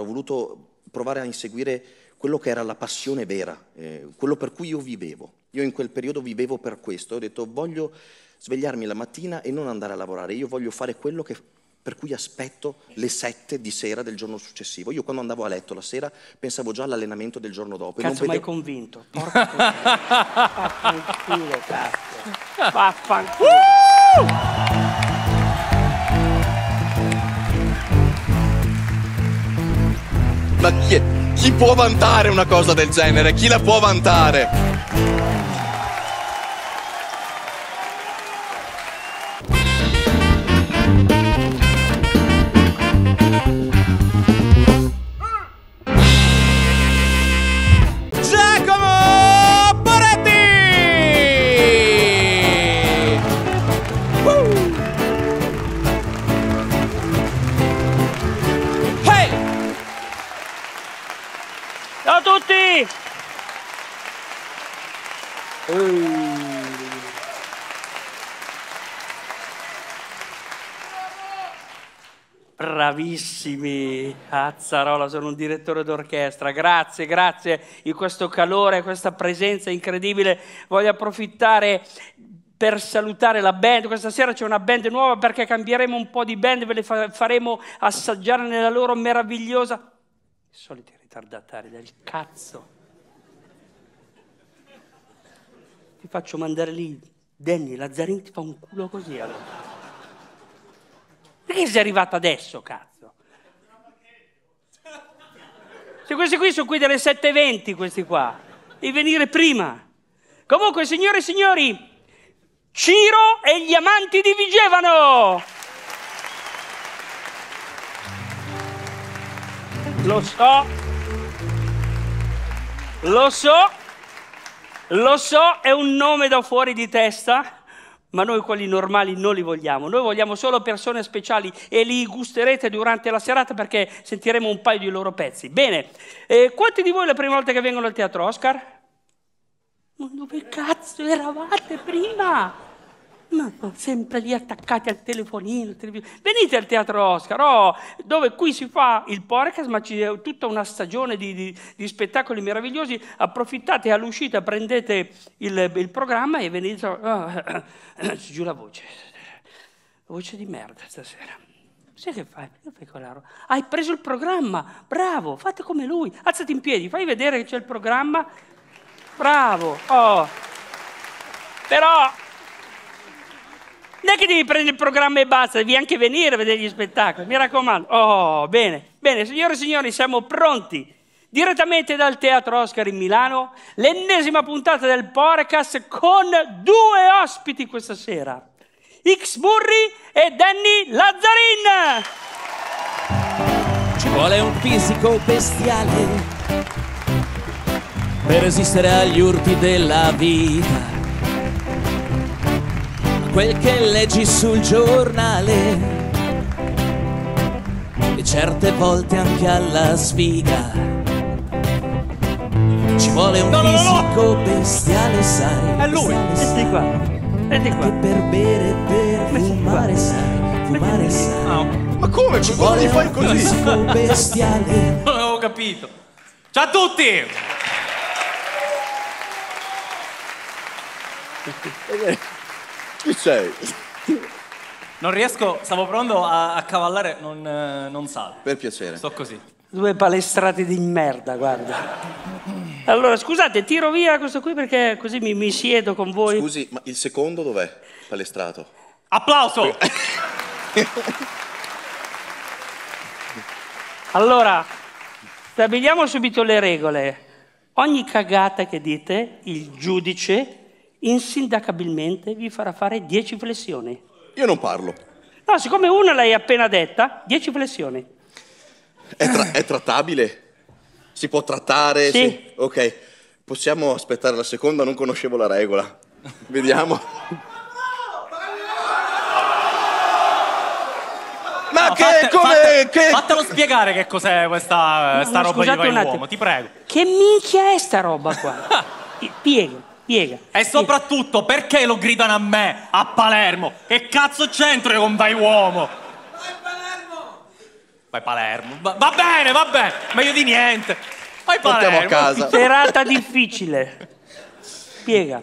ho voluto provare a inseguire quello che era la passione vera, eh, quello per cui io vivevo. Io in quel periodo vivevo per questo, ho detto voglio svegliarmi la mattina e non andare a lavorare, io voglio fare quello che, per cui aspetto le sette di sera del giorno successivo. Io quando andavo a letto la sera pensavo già all'allenamento del giorno dopo. Cazzo, non vedevo... convinto. Porca Vaffanculo, cazzo. Vaffanculo. Ma chi, chi può vantare una cosa del genere? Chi la può vantare? bravissimi, Azzarola, sono un direttore d'orchestra, grazie, grazie di questo calore, questa presenza incredibile, voglio approfittare per salutare la band, questa sera c'è una band nuova perché cambieremo un po' di band, ve le fa- faremo assaggiare nella loro meravigliosa... I soliti ritardatari del cazzo. Ti faccio mandare lì, Danny Lazzarini ti fa un culo così allora. Perché sei arrivato adesso, cazzo? Cioè, questi qui sono qui delle 7.20, questi qua, di venire prima. Comunque, signore e signori, Ciro e gli amanti di Vigevano. Lo so, lo so, lo so, è un nome da fuori di testa ma noi quelli normali non li vogliamo, noi vogliamo solo persone speciali e li gusterete durante la serata perché sentiremo un paio di loro pezzi. Bene, eh, quanti di voi è la prima volta che vengono al teatro Oscar? Ma dove cazzo eravate prima? Ma no, sempre lì attaccati al telefonino, al Venite al teatro Oscar, oh, dove qui si fa il podcast, ma c'è tutta una stagione di, di, di spettacoli meravigliosi. Approfittate all'uscita, prendete il, il programma e venite. Oh, giù la voce. voce di merda stasera. Sai che fai? Che fai con la roba? Hai preso il programma, bravo, fate come lui. Alzati in piedi, fai vedere che c'è il programma. Bravo, oh. Però non è che devi prendere il programma e basta, devi anche venire a vedere gli spettacoli, mi raccomando. Oh, bene, bene, signore e signori, siamo pronti. Direttamente dal Teatro Oscar in Milano, l'ennesima puntata del podcast con due ospiti questa sera. X Burri e Danny Lazzarin. Ci vuole un fisico bestiale per resistere agli urti della vita quel che leggi sul giornale e certe volte anche alla sfiga ci vuole un no, no, no, fisico bestiale sai è lui senti qua senti qua che per bere per fumare sai fumare sai ah, ma come ci vuole un fai così fisico bestiale non avevo capito ciao a tutti Chi sei? Non riesco, stavo pronto a, a cavallare, non, eh, non sale. Per piacere. Sto così. Due palestrate di merda, guarda. Allora, scusate, tiro via questo qui perché così mi, mi siedo con voi. Scusi, ma il secondo dov'è? Palestrato. Applauso! allora, stabiliamo subito le regole. Ogni cagata che dite, il giudice insindacabilmente vi farà fare 10 flessioni. Io non parlo. No, siccome una l'hai appena detta, 10 flessioni. È, tra- è trattabile? Si può trattare? Sì. sì. Ok, possiamo aspettare la seconda, non conoscevo la regola. Vediamo. Ma no, che, fate, come, fate, che... Fatelo spiegare che cos'è questa no, sta roba di un uomo, ti prego. Che minchia è sta roba qua? piego. Spiega. E soprattutto perché lo gridano a me, a Palermo? Che cazzo c'entro io con Vai Uomo? Vai Palermo! Vai Palermo. Va, bene, va bene, meglio di niente. Vai Palermo. Portiamo a casa. Serata difficile. Spiega.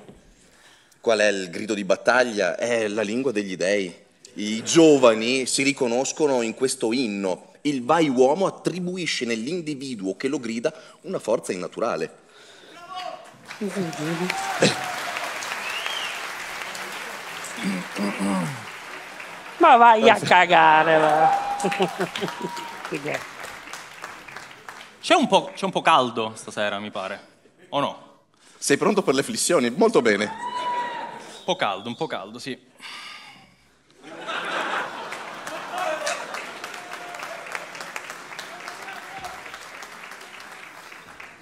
Qual è il grido di battaglia? È la lingua degli dei. I giovani si riconoscono in questo inno. Il vai uomo attribuisce nell'individuo che lo grida una forza innaturale. Ma vai a cagare, va. C'è un, po', c'è un po' caldo stasera, mi pare, o no? Sei pronto per le flissioni? Molto bene. Un po' caldo, un po' caldo, sì.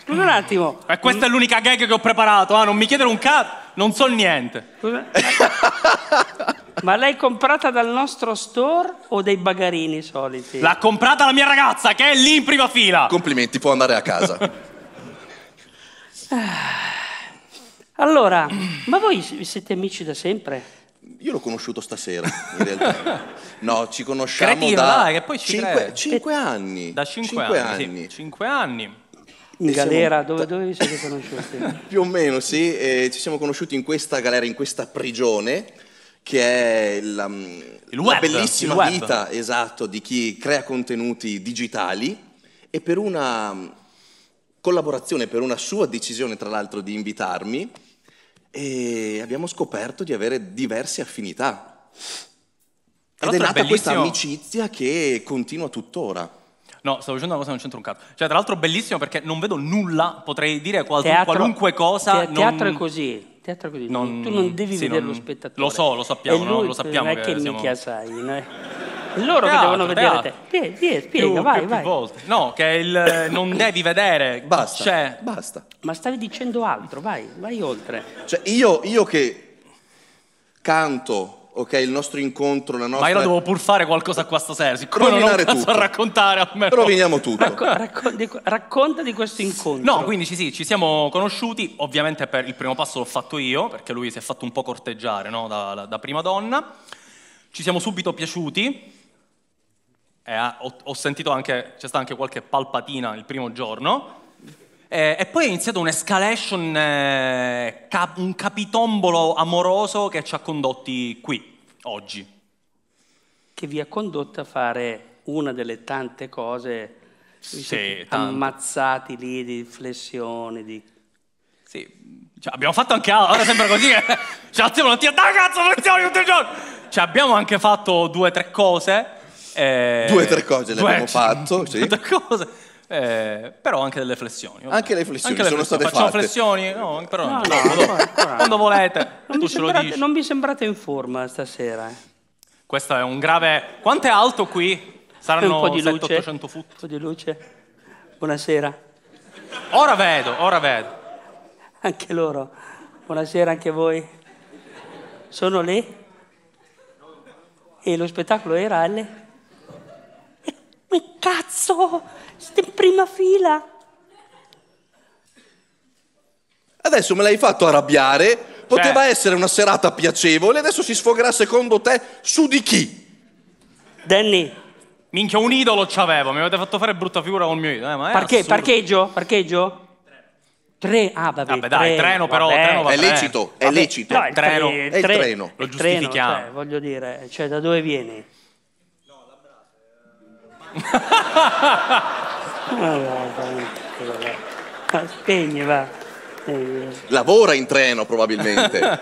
Scusa un attimo. E questa è l'unica gag che ho preparato, ah, non mi chiedere un cazzo, non so niente. Scusa. Ma l'hai comprata dal nostro store o dai bagarini soliti? L'ha comprata la mia ragazza che è lì in prima fila. Complimenti, può andare a casa. Ah. Allora, ma voi siete amici da sempre? Io l'ho conosciuto stasera, in realtà. No, ci conosciamo Cretino, da dai, che poi ci 5, crede. anni. Da 5, anni. anni. Sì, cinque anni in e galera, siamo... dove, dove vi siete conosciuti? Più o meno, sì, eh, ci siamo conosciuti in questa galera, in questa prigione, che è la, um, web, la bellissima vita, esatto, di chi crea contenuti digitali e per una um, collaborazione, per una sua decisione, tra l'altro, di invitarmi, e abbiamo scoperto di avere diverse affinità. Ed è nata è questa amicizia che continua tuttora. No, stavo dicendo una cosa che non c'entra un cazzo. Cioè, tra l'altro bellissimo perché non vedo nulla, potrei dire qual- teatro, qualunque cosa. Te- teatro non... è così. Teatro così, non, tu non devi sì, vedere non, lo spettatore. Lo so, lo sappiamo, no? lo sappiamo. Non è che, che siamo... sai, no? loro teatro, che devono vedere teatro. te. Sì, spiega, più, vai, più, vai. Più no, che il non devi vedere. Basta, cioè... basta. Ma stavi dicendo altro, vai, vai oltre. Cioè, io, io che canto ok? Il nostro incontro, la nostra... Ma io devo pur fare qualcosa qua stasera, siccome non ho a raccontare almeno... Roviniamo tutto. Racco- racco- di- racconta di questo incontro. No, quindi sì, ci siamo conosciuti, ovviamente per il primo passo l'ho fatto io, perché lui si è fatto un po' corteggiare, no? da, da, da prima donna. Ci siamo subito piaciuti, eh, ho, ho, sentito anche, c'è stata anche qualche palpatina il primo giorno, eh, e poi è iniziato un'escalation, eh, cap- un capitombolo amoroso che ci ha condotti qui, oggi. Che vi ha condotto a fare una delle tante cose sì, ammazzati lì di flessioni, di... Sì, cioè, abbiamo fatto anche... Ora sembra così che... cioè, non ti... Dai cazzo, flessioni tutti i giorni! Cioè, abbiamo anche fatto due o tre cose... Eh... Due o tre cose le due, abbiamo fatto, Due o tre cose... Eh, però anche delle flessioni. Vabbè. Anche le flessioni anche le sono flessioni. state Facciamo fatte. flessioni? No, però no, no, no, quando volete. Non tu ce lo dici. Non mi sembrate in forma stasera. Eh. Questo è un grave... Quanto è alto qui? Saranno 800 foot? Un po' di luce. Buonasera. Ora vedo, ora vedo. Anche loro. Buonasera anche voi. Sono lì? E lo spettacolo era alle... E, eh, che cazzo! Sto in prima fila. Adesso me l'hai fatto arrabbiare, poteva Beh. essere una serata piacevole, adesso si sfogherà secondo te su di chi? Danny. Minchia, un idolo c'avevo, mi avete fatto fare brutta figura col mio idolo. Eh, ma Parche, parcheggio? Parcheggio? Tre, ah vabbè, vabbè dai, treno, treno però, vabbè. Treno, vabbè. È lecito, è vabbè. lecito. No, il treno, è il treno. Lo giustifichiamo. Cioè, voglio dire, cioè da dove vieni? spegni, va. Lavora in treno, probabilmente.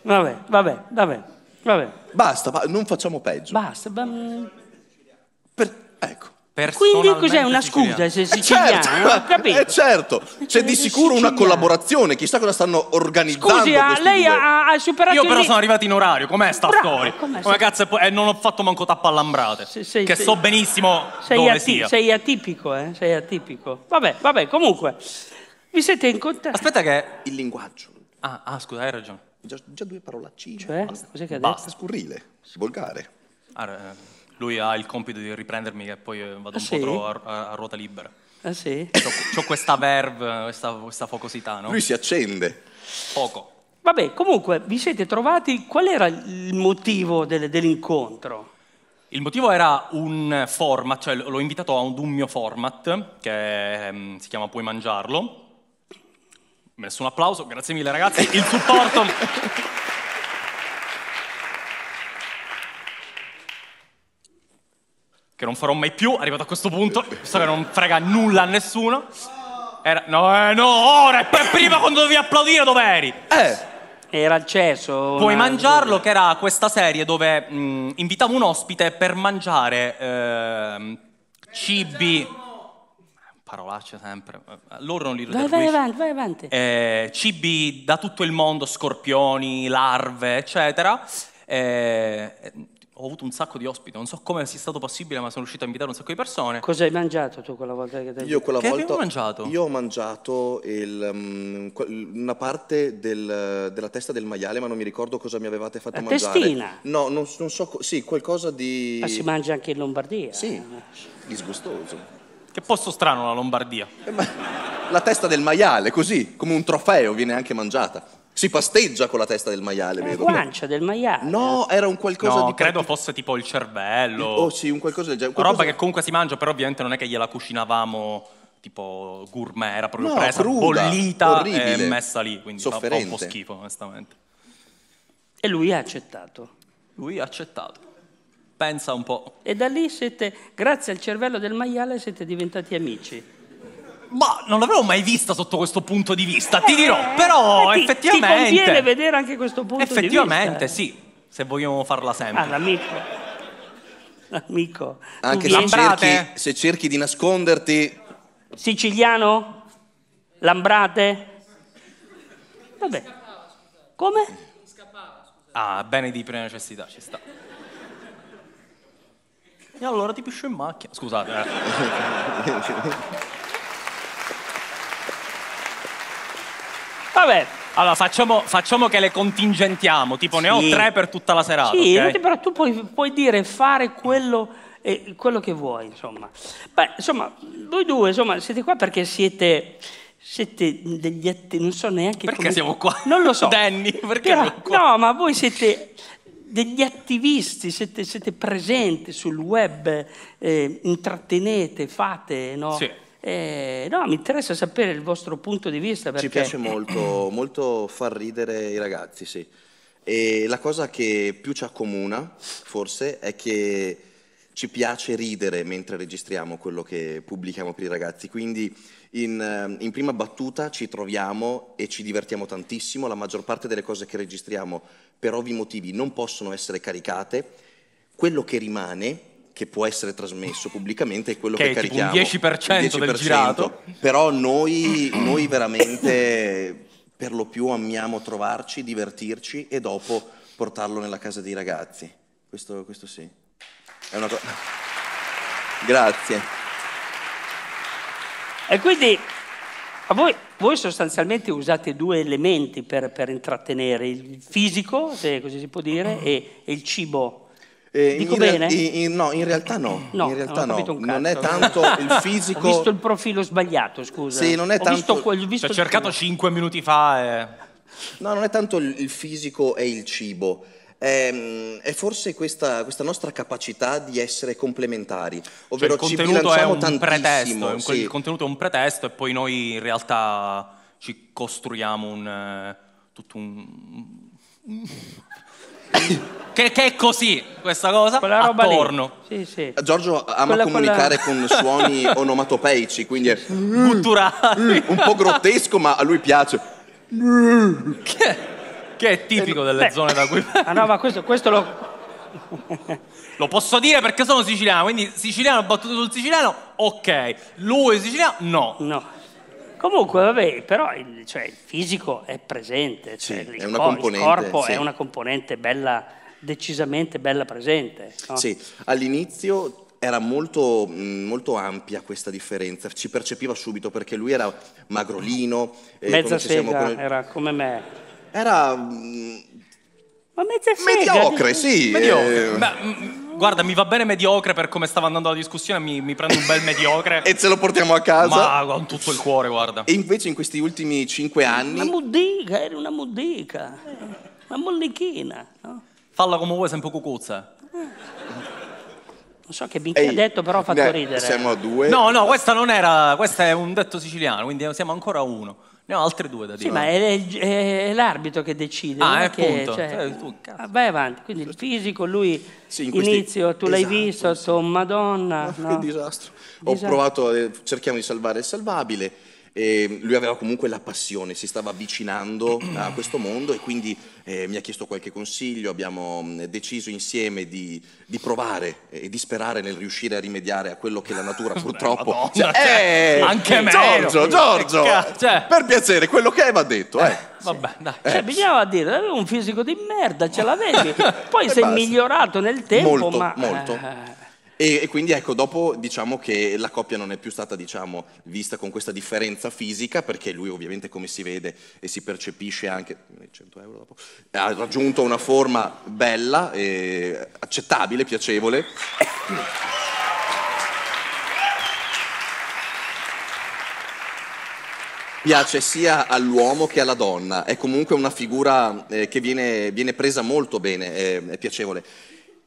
vabbè, vabbè, vabbè, vabbè. Basta, non facciamo peggio. Basta, bam... Per... ecco. Quindi cos'è una scusa se eh, certo. siciliano? Certo, capito? Eh certo, c'è di sicuro una collaborazione, chissà cosa stanno organizzando. Scusi, ah, lei ha, ha, superato Io però il... sono arrivato in orario, com'è sta Bravo, storia? Come cazzo e eh, non ho fatto manco tappa all'ambrate, sei, che sei, so benissimo sei ati- Sei atipico, eh? Sei atipico. Vabbè, vabbè, comunque, vi siete incontrati. Aspetta che... Il linguaggio. Ah, ah scusa, hai ragione. Già, già due parolacce. Cioè, basta, cos'è che ha detto? Basta, scurrile, volgare. Allora, lui ha il compito di riprendermi che poi eh, vado ah, un sì? po' a, a, ruota libera. Ah sì? C'ho, c'ho questa verve, questa, questa focosità, no? Lui si accende. Poco. Vabbè, comunque vi siete trovati, qual era il motivo del, dell'incontro? Il motivo era un format, cioè l'ho invitato a un mio format che um, si chiama Puoi mangiarlo. Nessun applauso, grazie mille ragazzi, il supporto... che non farò mai più, arrivato a questo punto, so che non frega nulla a nessuno. Era, no, eh, no, ora, e per prima quando dovevi applaudire dove eri? Eh. Era il ceso. Puoi mangiarlo, che era questa serie dove mh, invitavo un ospite per mangiare eh, cibi. Parolacce sempre. Loro non li vai, vai avanti, vai avanti. Eh, cibi da tutto il mondo, scorpioni, larve, eccetera. Eh, ho avuto un sacco di ospiti, non so come sia stato possibile, ma sono riuscito a invitare un sacco di persone. Cosa hai mangiato tu quella volta che ti Io quella che volta mangiato? Io ho mangiato il, um, una parte del, della testa del maiale, ma non mi ricordo cosa mi avevate fatto La mangiare. Testina? No, non, non so, sì, qualcosa di Ma si mangia anche in Lombardia. Sì. Disgustoso. Che posto strano la Lombardia. Eh, la testa del maiale, così, come un trofeo, viene anche mangiata. Si pasteggia con la testa del maiale, la La guancia del maiale. No, era un qualcosa no, di. credo fosse tipo il cervello. Oh, sì, un qualcosa del genere. Qualcosa... Roba che comunque si mangia, però ovviamente non è che gliela cucinavamo tipo gourmet, era proprio no, presa, cruda, bollita orribile. e messa lì. Quindi Sofferente. fa un po' schifo, onestamente. E lui ha accettato. Lui ha accettato. Pensa un po'. E da lì siete, grazie al cervello del maiale, siete diventati amici. Ma non l'avevo mai vista sotto questo punto di vista, ti eh, dirò. Eh, Però ti, effettivamente. Ti conviene vedere anche questo punto di vista. Effettivamente, sì, se vogliamo farla sempre. Ah, l'amico. L'amico. Anche se cerchi, se cerchi di nasconderti. Siciliano? Lambrate? Vabbè. Come? Scappava, ah, bene di prima necessità, ci sta. E allora ti piscio in macchina. Scusate. Eh. Vabbè. Allora, facciamo, facciamo, che le contingentiamo, tipo sì. ne ho tre per tutta la serata. Sì, okay? però tu puoi, puoi dire fare quello, eh, quello, che vuoi, insomma. Beh, insomma, voi due, insomma, siete qua perché siete, siete degli attivi, non so neanche Perché come... siamo qua? Non lo so. Danny, perché però, siamo qua? No, ma voi siete degli attivisti, siete, siete presenti sul web, eh, intrattenete, fate, no? Sì. Eh, no, mi interessa sapere il vostro punto di vista. Perché... Ci piace molto, molto far ridere i ragazzi, sì. E la cosa che più ci accomuna, forse, è che ci piace ridere mentre registriamo quello che pubblichiamo per i ragazzi. Quindi in, eh, in, prima battuta ci troviamo e ci divertiamo tantissimo. La maggior parte delle cose che registriamo, per ovvi motivi, non possono essere caricate. Quello che rimane che può essere trasmesso pubblicamente è quello che, che è carichiamo. Tipo un 10%, 10% del girato. Però noi, noi veramente per lo più amiamo trovarci, divertirci e dopo portarlo nella casa dei ragazzi. Questo, questo sì. È una cosa... Grazie. E quindi voi, voi, sostanzialmente usate due elementi per, per intrattenere, il fisico, se così si può dire, e, e il cibo eh, Dico in bene? In, in, no, in realtà no. no in realtà non, no. non è tanto il fisico. ho visto il profilo sbagliato, scusa. Sì, non è ho tanto. Visto, visto Ci ho cercato cinque minuti fa. E... No, non è tanto il fisico e il cibo. È, ehm, è forse questa, questa, nostra capacità di essere complementari, cioè, ovvero cioè, il contenuto ci è un tantissimo. Pretesto, sì. Il contenuto è un pretesto e poi noi in realtà ci costruiamo un, eh, tutto un, che, che, è così questa cosa quella roba attorno. Lì. Sì, sì. Giorgio ama quella, comunicare quella... con suoni onomatopeici, quindi è mm. gutturali. Mm, un po' grottesco, ma a lui piace. che, che è tipico eh, delle beh. zone da cui... ah no, ma questo, questo lo... Lo posso dire perché sono siciliano, quindi siciliano battuto sul siciliano, ok. Lui siciliano, no. No. Comunque, vabbè, però il, cioè, il fisico è presente, cioè, sì, il, è cor- il, corpo sì. è una componente bella, decisamente bella presente. No? Sì, all'inizio era molto, molto, ampia questa differenza, ci percepiva subito perché lui era magrolino. Eh, mezza sega come... era come me. Era... Ma mezza sega? Mediocre, sì. Mediocre. Eh... Ma, Guarda, mi va bene mediocre per come stava andando la discussione, mi, mi prendo un bel mediocre. e ce lo portiamo a casa. Ma con tutto il cuore, guarda. E invece in questi ultimi cinque anni... Una muddica, eri una muddica. Una mollichina. No? Falla come vuoi, sempre cucuzza. Non so che minchia ha detto, però ha fatto ne, ridere. Siamo a due. No, no, questa non era... Questo è un detto siciliano, quindi siamo ancora a uno. Ne ho altre due da dire. Sì, ma eh. è, è, è l'arbitro che decide. Ah, è che, appunto. Cioè, cioè, vai avanti. Quindi il fisico, lui sì, in questi... inizio, tu esatto, l'hai visto, sì. madonna. No, no? Che disastro. disastro. Ho provato, eh, cerchiamo di salvare il salvabile e lui aveva comunque la passione, si stava avvicinando a questo mondo e quindi eh, mi ha chiesto qualche consiglio, abbiamo mm, deciso insieme di, di, provare e di sperare nel riuscire a rimediare a quello che la natura purtroppo... Madonna, cioè, cioè, eh, anche eh, me! Giorgio, Giorgio! Cioè. Per piacere, quello che è va detto, eh. eh vabbè, dai. Eh. Cioè, bisognava eh. dire, avevo un fisico di merda, ce l'avevi. Poi sei basta. migliorato nel tempo, molto, ma... Molto, molto. E, e, quindi ecco, dopo diciamo che la coppia non è più stata diciamo, vista con questa differenza fisica, perché lui ovviamente come si vede e si percepisce anche, 100 eh, euro dopo, ha raggiunto una forma bella, accettabile, piacevole. piace sia all'uomo che alla donna, è comunque una figura eh, che viene, viene, presa molto bene, è, eh, è piacevole.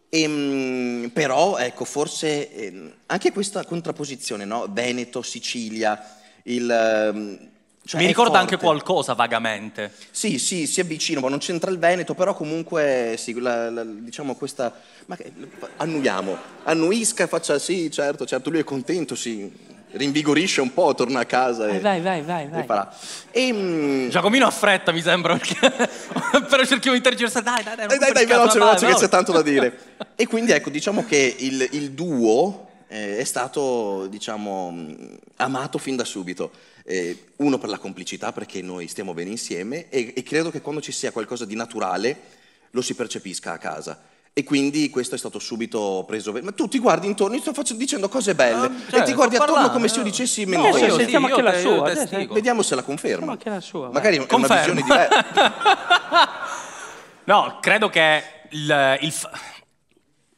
E, ehm, però, ecco, forse ehm, anche questa contrapposizione, no? Veneto, Sicilia, il... Ehm, cioè Mi ricorda forte. anche qualcosa vagamente. Sì, sì, si avvicina, ma non c'entra il Veneto, però comunque sì, la, la, diciamo questa... Ma che, annuiamo, annuisca e faccia sì, certo, certo, lui è contento, sì, rinvigorisce un po', torna a casa eh, e, eh vai, vai, vai, vai. farà. E, mm, Giacomino ha fretta, mi sembra, perché... però cerchiamo di tergiversare. Dai, dai, dai, dai, dai, dai veloce, veloce, che c'è tanto da dire. e quindi ecco, diciamo che il, il duo eh, è stato, diciamo, mm, amato fin da subito. Eh, uno per la complicità, perché noi stiamo bene insieme e, e credo che quando ci sia qualcosa di naturale lo si percepisca a casa. E quindi questo è stato subito preso. Ma tu ti guardi intorno, io sto facendo, dicendo cose belle, no, ah, cioè, e ti certo, guardi attorno come se io dicessi no, mentire. Adesso sentiamo anche la sua. Vediamo se la conferma. Anche la sua. Magari è una visione diversa. no, credo che il, il fa...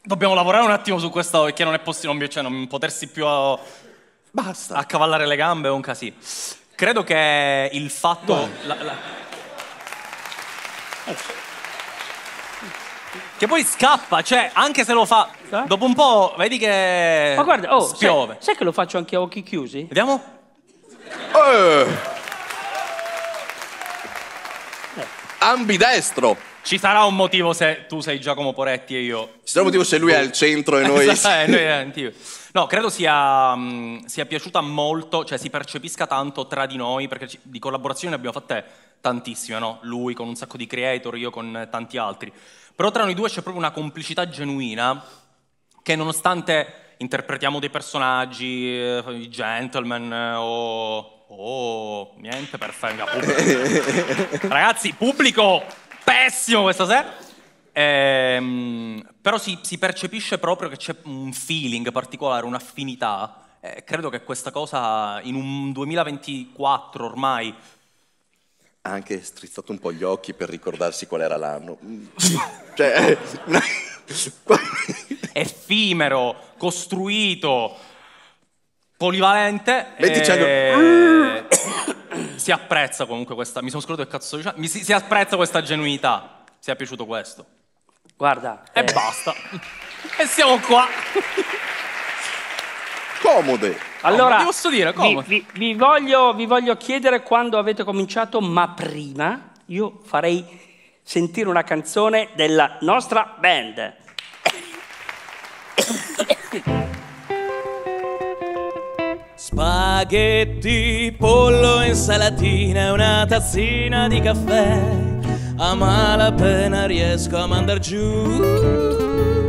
Dobbiamo lavorare un attimo su questo, perché non è possibile, cioè non potersi più a... Basta. accavallare le gambe è un casino. Credo che il fatto... No. La, la... Eh, che poi scappa, cioè, anche se lo fa. Eh? Dopo un po', vedi che. Ma guarda, oh, spiove. Sai, sai che lo faccio anche a occhi chiusi? Vediamo. Eh. Eh. Ambidestro. Ci sarà un motivo se tu sei Giacomo Poretti e io. Ci sarà un motivo se lui è al centro e noi. Esatto, No, credo sia, mh, mm, sia piaciuta molto, cioè si percepisca tanto tra di noi, perché ci, di collaborazioni ne abbiamo fatte tantissime, no? Lui con un sacco di creator, io con tanti altri. Però tra noi due c'è proprio una complicità genuina che nonostante interpretiamo dei personaggi, eh, i gentleman eh, o... Oh, niente per fare... Ragazzi, pubblico pessimo questa sera! Eh, ehm, però si, si, percepisce proprio che c'è un feeling particolare, un'affinità. Eh, credo che questa cosa in un 2024 ormai ha anche strizzato un po' gli occhi per ricordarsi qual era l'anno. Mm. cioè, eh, effimero, costruito, polivalente. E... Eh, si apprezza comunque questa. Mi sono scordato il cazzo diciamo. Si, si, apprezza questa genuinità. Si è piaciuto questo. Guarda. E eh. basta. e siamo qua comode. Allora, no, posso dire, comode. Vi, vi, vi, voglio, vi voglio chiedere quando avete cominciato, ma prima io farei sentire una canzone della nostra band. Spaghetti, pollo, insalatina una tazzina di caffè. A malapena riesco a mandar giù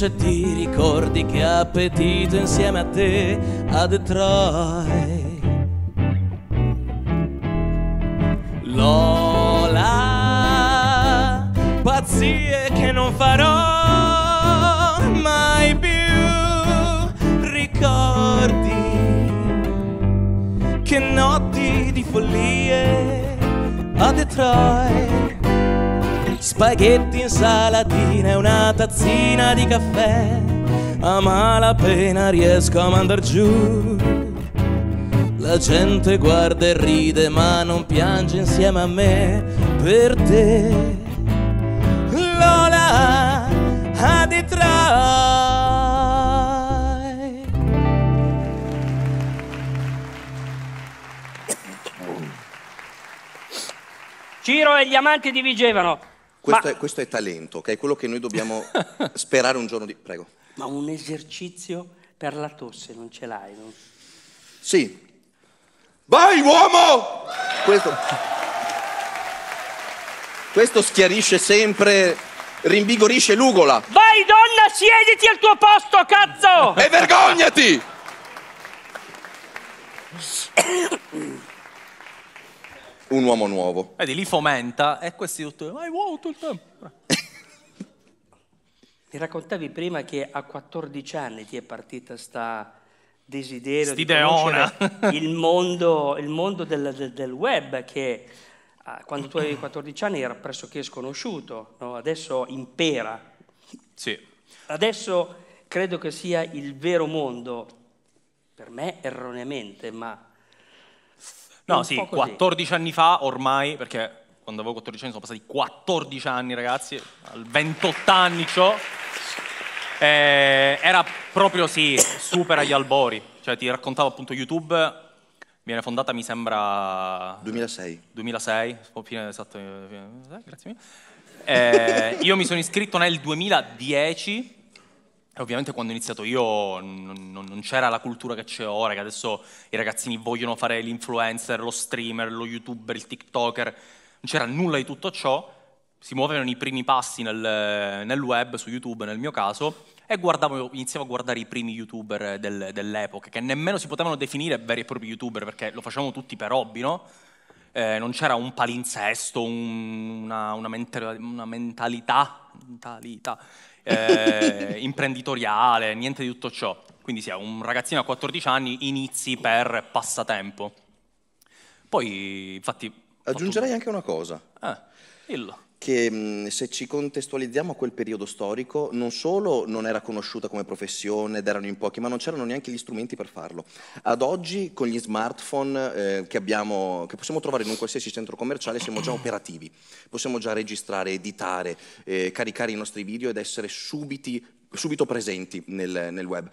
invece ti ricordi che ha appetito insieme a te a Detroit. Lola, pazzie che non farò mai più, ricordi che notti di follie a Detroit spaghetti, insalatina e una tazzina di caffè. A malapena riesco a mandar giù. La gente guarda e ride ma non piange insieme a me per te. Lola a Detroit. Ciro e gli amanti di Vigevano. Questo, Ma... è, questo, è, talento, che è quello che noi dobbiamo sperare un giorno di... Prego. Ma un esercizio per la tosse non ce l'hai, no? Sì. Vai uomo! Questo, questo schiarisce sempre, rinvigorisce l'ugola. Vai donna, siediti al tuo posto, cazzo! E vergognati! un uomo nuovo. Vedi, lì fomenta e questi tutti, ma wow, tutto il tempo. Mi raccontavi prima che a 14 anni ti è partita sta desiderio Stideona. di il mondo, il mondo del, del, del, web che ah, quando tu avevi 14 anni era pressoché sconosciuto, no? adesso impera. Sì. Adesso credo che sia il vero mondo, per me erroneamente, ma No, sì, 14 anni fa ormai, perché quando avevo 14 anni sono passati 14 anni ragazzi, al 28 anni ciò, eh, era proprio sì, super agli albori, cioè ti raccontavo appunto YouTube, viene fondata mi sembra... 2006. 2006, fine, esatto, eh, fine, eh, grazie mille. Eh, io mi sono iscritto nel 2010 Ovviamente quando ho iniziato io non, non c'era la cultura che c'è ora, che adesso i ragazzini vogliono fare l'influencer, lo streamer, lo youtuber, il tiktoker, non c'era nulla di tutto ciò, si muovevano i primi passi nel, nel web, su YouTube nel mio caso, e iniziavo a guardare i primi youtuber del, dell'epoca, che nemmeno si potevano definire veri e propri youtuber, perché lo facevamo tutti per hobby, no? Eh, non c'era un palinsesto, un, una, una, mente, una mentalità, mentalità eh, imprenditoriale, niente di tutto ciò. Quindi sia sì, un ragazzino a 14 anni inizi per passatempo. Poi, infatti... Aggiungerei anche una cosa. Eh, dillo che se ci contestualizziamo a quel periodo storico, non solo non era conosciuta come professione ed erano in pochi, ma non c'erano neanche gli strumenti per farlo. Ad oggi, con gli smartphone eh, che, abbiamo, che, possiamo trovare in un qualsiasi centro commerciale, siamo già operativi. Possiamo già registrare, editare, eh, caricare i nostri video ed essere subiti, subito presenti nel, nel web.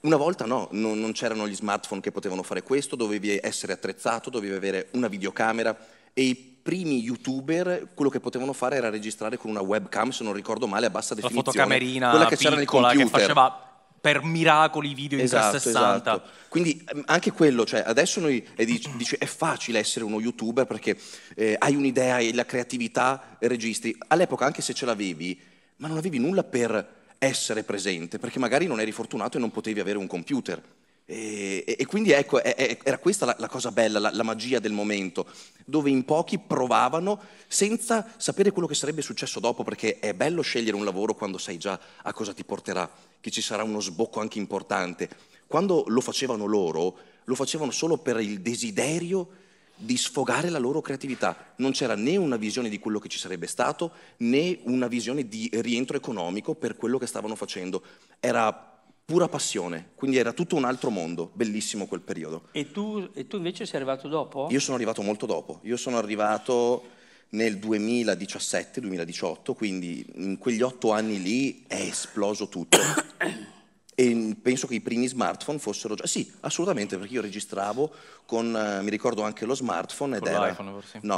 Una volta no, non, non c'erano gli smartphone che potevano fare questo, dovevi essere attrezzato, dovevi avere una videocamera e i primi youtuber quello che potevano fare era registrare con una webcam, se non ricordo male, a bassa La definizione. fotocamerina quella che c'era nel piccola che faceva per miracoli video in esatto, 360. Esatto. Quindi ehm, anche quello, cioè adesso noi eh, dici, dici, è facile essere uno youtuber perché eh, hai un'idea e la creatività e registri. All'epoca anche se ce l'avevi, ma non avevi nulla per essere presente, perché magari non eri fortunato e non potevi avere un computer. E, e, quindi ecco, è, è, era questa la, la cosa bella, la, la, magia del momento, dove in pochi provavano senza sapere quello che sarebbe successo dopo, perché è bello scegliere un lavoro quando sai già a cosa ti porterà, che ci sarà uno sbocco anche importante. Quando lo facevano loro, lo facevano solo per il desiderio di sfogare la loro creatività. Non c'era né una visione di quello che ci sarebbe stato, né una visione di rientro economico per quello che stavano facendo. Era pura passione, quindi era tutto un altro mondo, bellissimo quel periodo. E tu, e tu invece sei arrivato dopo? Io sono arrivato molto dopo, io sono arrivato nel 2017-2018, quindi in quegli otto anni lì è esploso tutto. e penso che i primi smartphone fossero già... Sì, assolutamente, perché io registravo con... Eh, mi ricordo anche lo smartphone ed con era... L'iPhone, forse. No.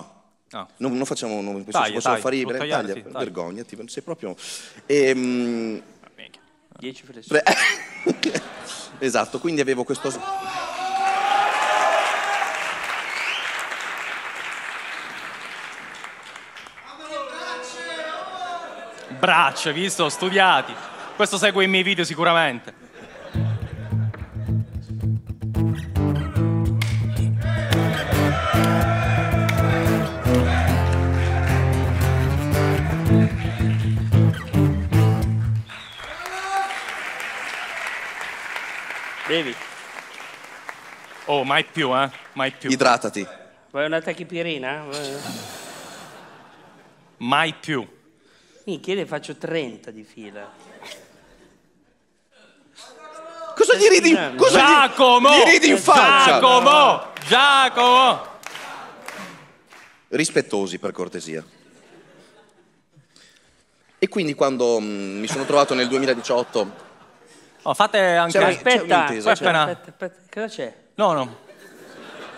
No. Ah. Non, non facciamo, non taglia, possiamo fare i taglia, taglia, sì, vergognati, sei proprio... E, ehm, mh, 10 flessioni. esatto, quindi avevo questo... Braccia, visto? Studiati. Questo segue i miei video sicuramente. Bevi. Oh, mai più, eh? Mai più. Idratati. Vuoi una tachipirina? mai più. Minchia, ne faccio 30 di fila. Cosa gli ridi? Cosa Giacomo! Gli, gli ridi in faccia? Giacomo! Giacomo! Rispettosi, per cortesia. E quindi quando mh, mm, mi sono trovato nel 2018 Oh, fate anche... C'è un- aspetta, c'è. appena... aspetta, aspetta, cosa c'è? No, no,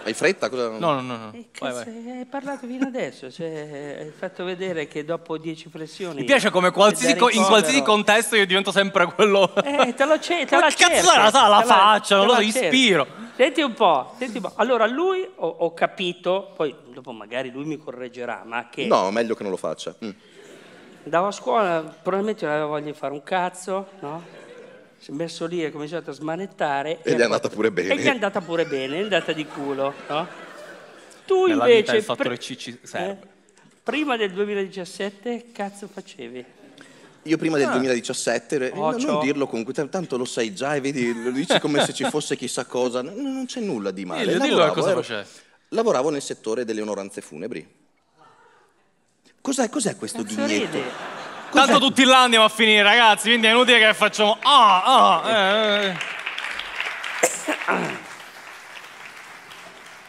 Hai fretta? Cosa... no, no, no. no. Eh, vai, vai. Hai parlato fino adesso, cioè, hai fatto vedere che dopo dieci pressioni... Mi piace come qualsiasi co- in qualsiasi contesto io divento sempre quello... Eh, te lo c'è, te la che cazzo la, era, la faccia, non lo ispiro. Senti un po', senti un po'. Allora lui, ho, ho capito, poi dopo magari lui mi correggerà, ma che No, meglio che non lo faccia. Mm. andavo a scuola, probabilmente non aveva voglia di fare un cazzo, no? si è messo lì e ha cominciato a smanettare. Ed è, è andata pure bene. E gli è andata pure bene, è andata di culo. No? Tu Nella invece... Vita pre- ci serve. Eh, prima del 2017 cazzo facevi? Io prima del 2017, oh, ah. non dirlo comunque, tanto lo sai già e vedi, lo dici come se ci fosse chissà cosa, no, non c'è nulla di male. Dillo, lavoravo, dillo cosa ero, lavoravo nel settore delle onoranze funebri. Cos'è, cos'è questo Cazzo ghignetto? Ride. Tanto tutti là andiamo a finire, ragazzi, quindi è inutile che facciamo. Ah, ah, eh, eh. eh.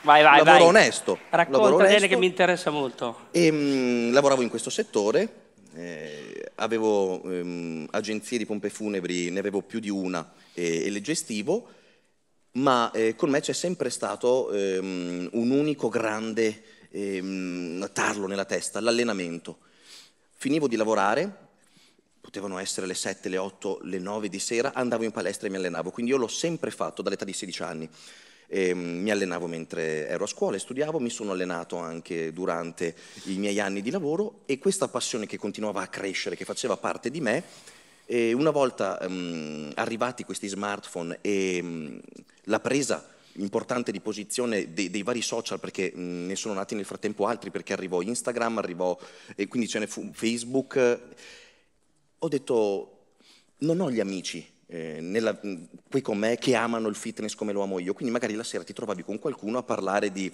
Vai, vai, lavoro vai. onesto. Racconta lavoro onesto. che mi interessa molto. E, ehm, mh, lavoravo in questo settore, eh, avevo ehm, agenzie di pompe funebri, ne avevo più di una eh, e le gestivo, ma eh, con me c'è sempre stato ehm, un unico grande ehm, tarlo nella testa, l'allenamento. Finivo di lavorare, potevano essere le 7, le 8, le 9 di sera, andavo in palestra e mi allenavo, quindi io l'ho sempre fatto dall'età di 16 anni. E, ehm, mi allenavo mentre ero a scuola e studiavo, mi sono allenato anche durante i miei anni di lavoro e questa passione che continuava a crescere, che faceva parte di me, eh, una volta um, arrivati questi smartphone e um, la presa importante di posizione dei, dei vari social perché ne sono nati nel frattempo altri perché arrivò Instagram, arrivò e quindi ce ne fu Facebook. Ho detto non ho gli amici eh, nella, qui con me che amano il fitness come lo amo io, quindi magari la sera ti trovavi con qualcuno a parlare di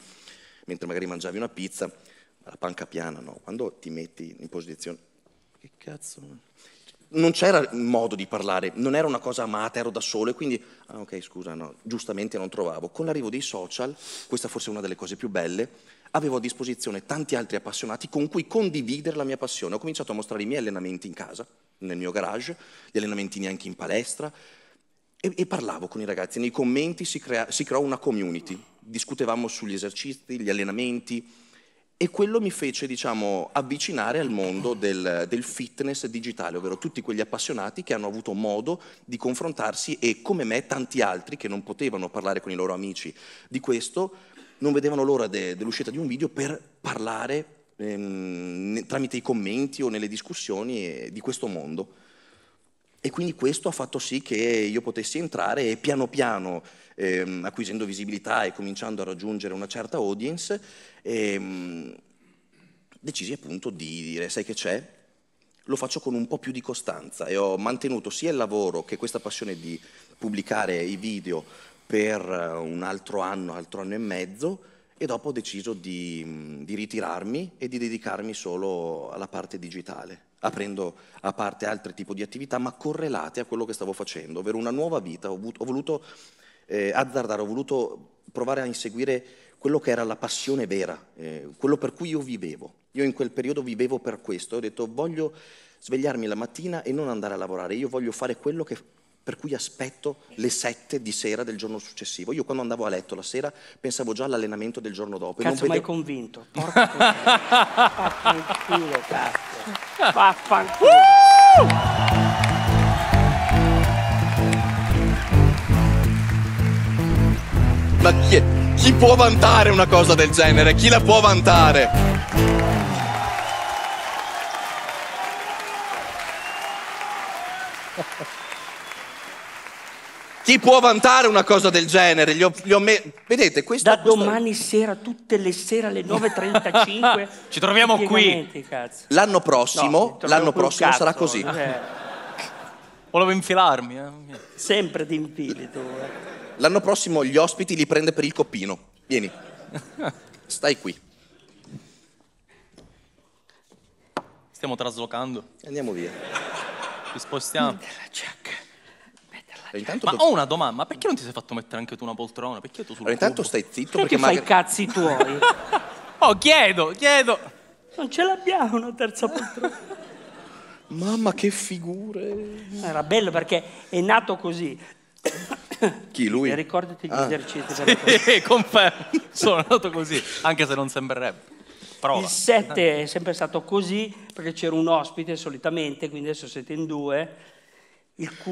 mentre magari mangiavi una pizza, la panca piana, no? Quando ti metti in posizione che cazzo non c'era modo di parlare, non era una cosa amata, ero da solo e quindi, ah ok scusa, no, giustamente non trovavo. Con l'arrivo dei social, questa forse è una delle cose più belle, avevo a disposizione tanti altri appassionati con cui condividere la mia passione. Ho cominciato a mostrare i miei allenamenti in casa, nel mio garage, gli allenamenti neanche in palestra e, e parlavo con i ragazzi. Nei commenti si, crea, si creò una community, discutevamo sugli esercizi, gli allenamenti, e quello mi fece diciamo, avvicinare al mondo del, del, fitness digitale, ovvero tutti quegli appassionati che hanno avuto modo di confrontarsi e come me tanti altri che non potevano parlare con i loro amici di questo, non vedevano l'ora de, dell'uscita di un video per parlare ehm, tramite i commenti o nelle discussioni eh, di questo mondo. E quindi questo ha fatto sì che io potessi entrare e piano piano, ehm, acquisendo visibilità e cominciando a raggiungere una certa audience, ehm, decisi appunto di dire, sai che c'è? Lo faccio con un po' più di costanza e ho mantenuto sia il lavoro che questa passione di pubblicare i video per eh, un altro anno, altro anno e mezzo e dopo ho deciso di, mm, di ritirarmi e di dedicarmi solo alla parte digitale aprendo a parte altri tipi di attività, ma correlate a quello che stavo facendo, ovvero una nuova vita. Ho, ho voluto eh, azzardare, ho voluto provare a inseguire quello che era la passione vera, eh, quello per cui io vivevo. Io in quel periodo vivevo per questo, ho detto voglio svegliarmi la mattina e non andare a lavorare, io voglio fare quello che per cui aspetto le 7 di sera del giorno successivo. Io quando andavo a letto la sera pensavo già all'allenamento del giorno dopo. Cazzo, vedevo... mai convinto. Porca Vaffanculo, cazzo. Vaffanculo. Uh! Ma chi, è? chi può vantare una cosa del genere? Chi la può vantare? Chi può vantare una cosa del genere? Gli ho, gli ho me... Vedete, questo... Da questo... domani sera, tutte le sere alle 9.35... Ci troviamo qui. L'anno prossimo, no, l'anno prossimo cazzo, sarà così. Eh. Volevo infilarmi. Eh. Sempre ti infili tu. Eh. L'anno prossimo gli ospiti li prende per il coppino. Vieni. Stai qui. Stiamo traslocando. Andiamo via. Ci spostiamo. Della giacca. Intanto ma do... ho una domanda, ma perché non ti sei fatto mettere anche tu una poltrona? Perché tu sul allora, intanto cubo? stai zitto perché, perché fai magari... i cazzi tuoi. oh, chiedo, chiedo. Non ce l'abbiamo una terza poltrona. Mamma che figure. Era bello perché è nato così. Chi lui? E ricordati gli ah. esercizi. Sì, confermo. Sono nato così, anche se non sembrerebbe. Prova. Il 7 è sempre stato così perché c'era un ospite solitamente, quindi adesso siete in due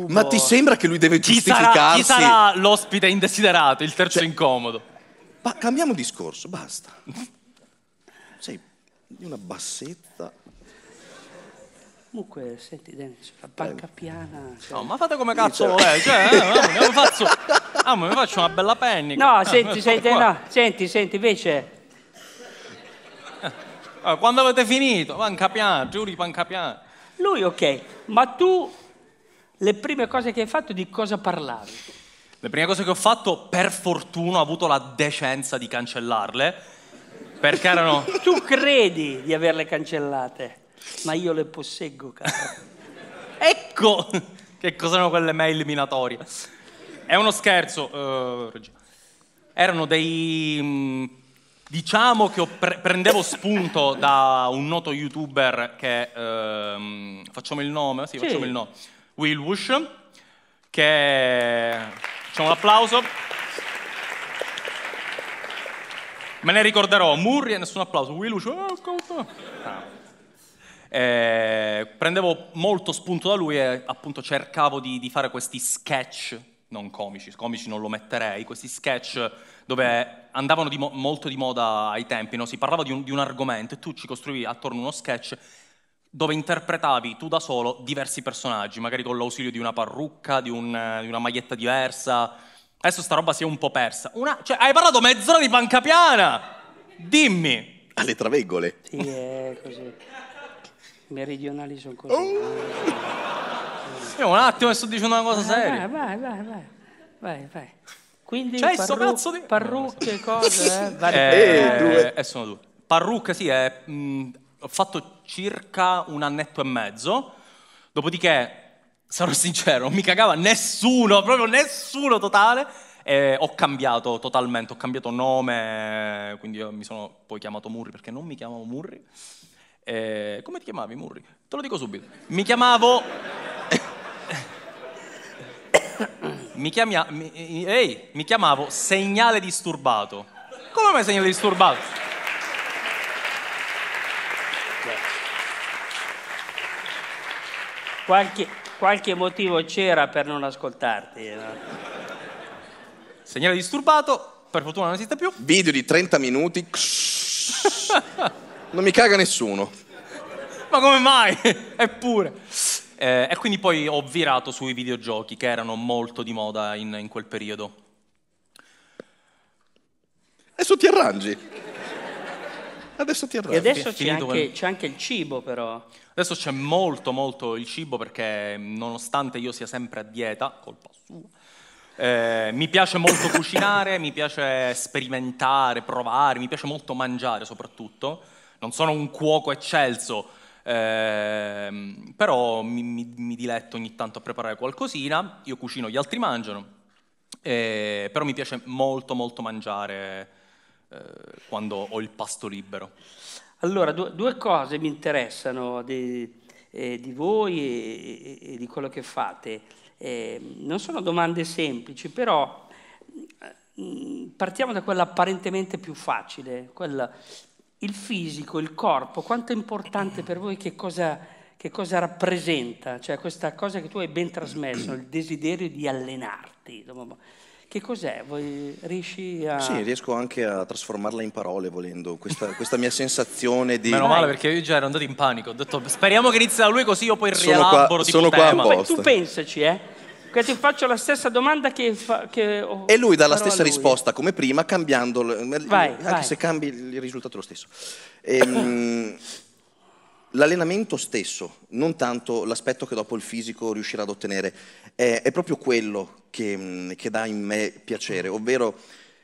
ma ti sembra che lui deve chi giustificarsi? Sarà, chi sarà l'ospite indesiderato, il terzo cioè, incomodo? Ma cambiamo discorso, basta. Sei di una bassetta. Comunque, senti Dennis, la banca piana... Cioè... No, ma fate come cazzo cioè- volete, cioè, eh, me faccio, ah, me faccio una bella penna. No, eh, senti, senti, no, senti, senti, invece... Eh, quando avete finito, banca piana, giuri banca piana. Lui ok, ma tu le prime cose che hai fatto di cosa parlavi? Le prime cose che ho fatto, per fortuna, ho avuto la decenza di cancellarle, perché erano... tu credi di averle cancellate, ma io le posseggo, caro. ecco che cos'erano quelle mail minatorie. È uno scherzo, uh, Erano dei... Mm, diciamo che pre- prendevo spunto da un noto youtuber che... Uh, facciamo il nome? Sì, sì. facciamo il nome Will Wush, che facciamo un applauso. Me ne ricorderò, Murri e nessun applauso. Will Wush, oh, ah. Eh, prendevo molto spunto da lui e appunto cercavo di, di, fare questi sketch, non comici, comici non lo metterei, questi sketch dove andavano di mo- molto di moda ai tempi, no? si parlava di un, di un argomento e tu ci costruivi attorno uno sketch dove interpretavi tu da solo diversi personaggi, magari con l'ausilio di una parrucca, di, un, di una maglietta diversa. Adesso sta roba si è un po' persa. Una, cioè, hai parlato mezz'ora di pancapiana! Dimmi! Alle traveggole. Sì, è così. I meridionali sono così. Oh. un attimo, sto dicendo una cosa eh, seria. Vai, vai, vai, vai, vai. Quindi cioè, parru- cazzo di... parrucche, cose, eh? eh varie. Eh, eh, due. Eh, sono due. Parrucca, sì, è mm, ho fatto circa un annetto e mezzo, dopodiché, sarò sincero, non mi cagava nessuno, proprio nessuno totale, e ho cambiato totalmente, ho cambiato nome, quindi mi sono poi chiamato Murri perché non mi chiamavo Murri. E come ti chiamavi Murri? Te lo dico subito. Mi chiamavo... mi, chiamia... Ehi, mi chiamavo segnale disturbato. Come mai segnale disturbato? Qualche, qualche motivo c'era per non ascoltarti. Eh. Segnale disturbato, per fortuna non esiste più. Video di 30 minuti. non mi caga nessuno. Ma come mai? Eppure. Eh, e quindi poi ho virato sui videogiochi che erano molto di moda in, in quel periodo. Adesso ti arrangi adesso ti arrendi. E adesso c'è anche, quel... c'è anche, il cibo però. Adesso c'è molto molto il cibo perché nonostante io sia sempre a dieta, colpa sua, eh, mi piace molto cucinare, mi piace sperimentare, provare, mi piace molto mangiare soprattutto. Non sono un cuoco eccelso, eh, però mi, mi, mi, diletto ogni tanto a preparare qualcosina, io cucino, gli altri mangiano, eh, però mi piace molto molto mangiare eh, quando ho il pasto libero? Allora, due, due cose mi interessano di, eh, di voi e, e, di quello che fate. Eh, non sono domande semplici, però mm, partiamo da quella apparentemente più facile, quella, il fisico, il corpo, quanto è importante per voi, che cosa, che cosa rappresenta, cioè questa cosa che tu hai ben trasmesso, il desiderio di allenarti. Che cos'è? Voi riesci a... Sì, riesco anche a trasformarla in parole volendo, questa, questa mia sensazione di... Meno male perché io già ero andato in panico, ho detto speriamo che inizia da lui così io poi sono rielaboro qua, sono qua tema. Ma tu pensaci, eh? Che ti faccio la stessa domanda che... Fa, che ho, e lui dà la stessa risposta come prima, cambiando... Vai, anche vai. se cambi il risultato è lo stesso. Ehm... l'allenamento stesso, non tanto l'aspetto che dopo il fisico riuscirà ad ottenere, è, è proprio quello che, mm, che, dà in me piacere, ovvero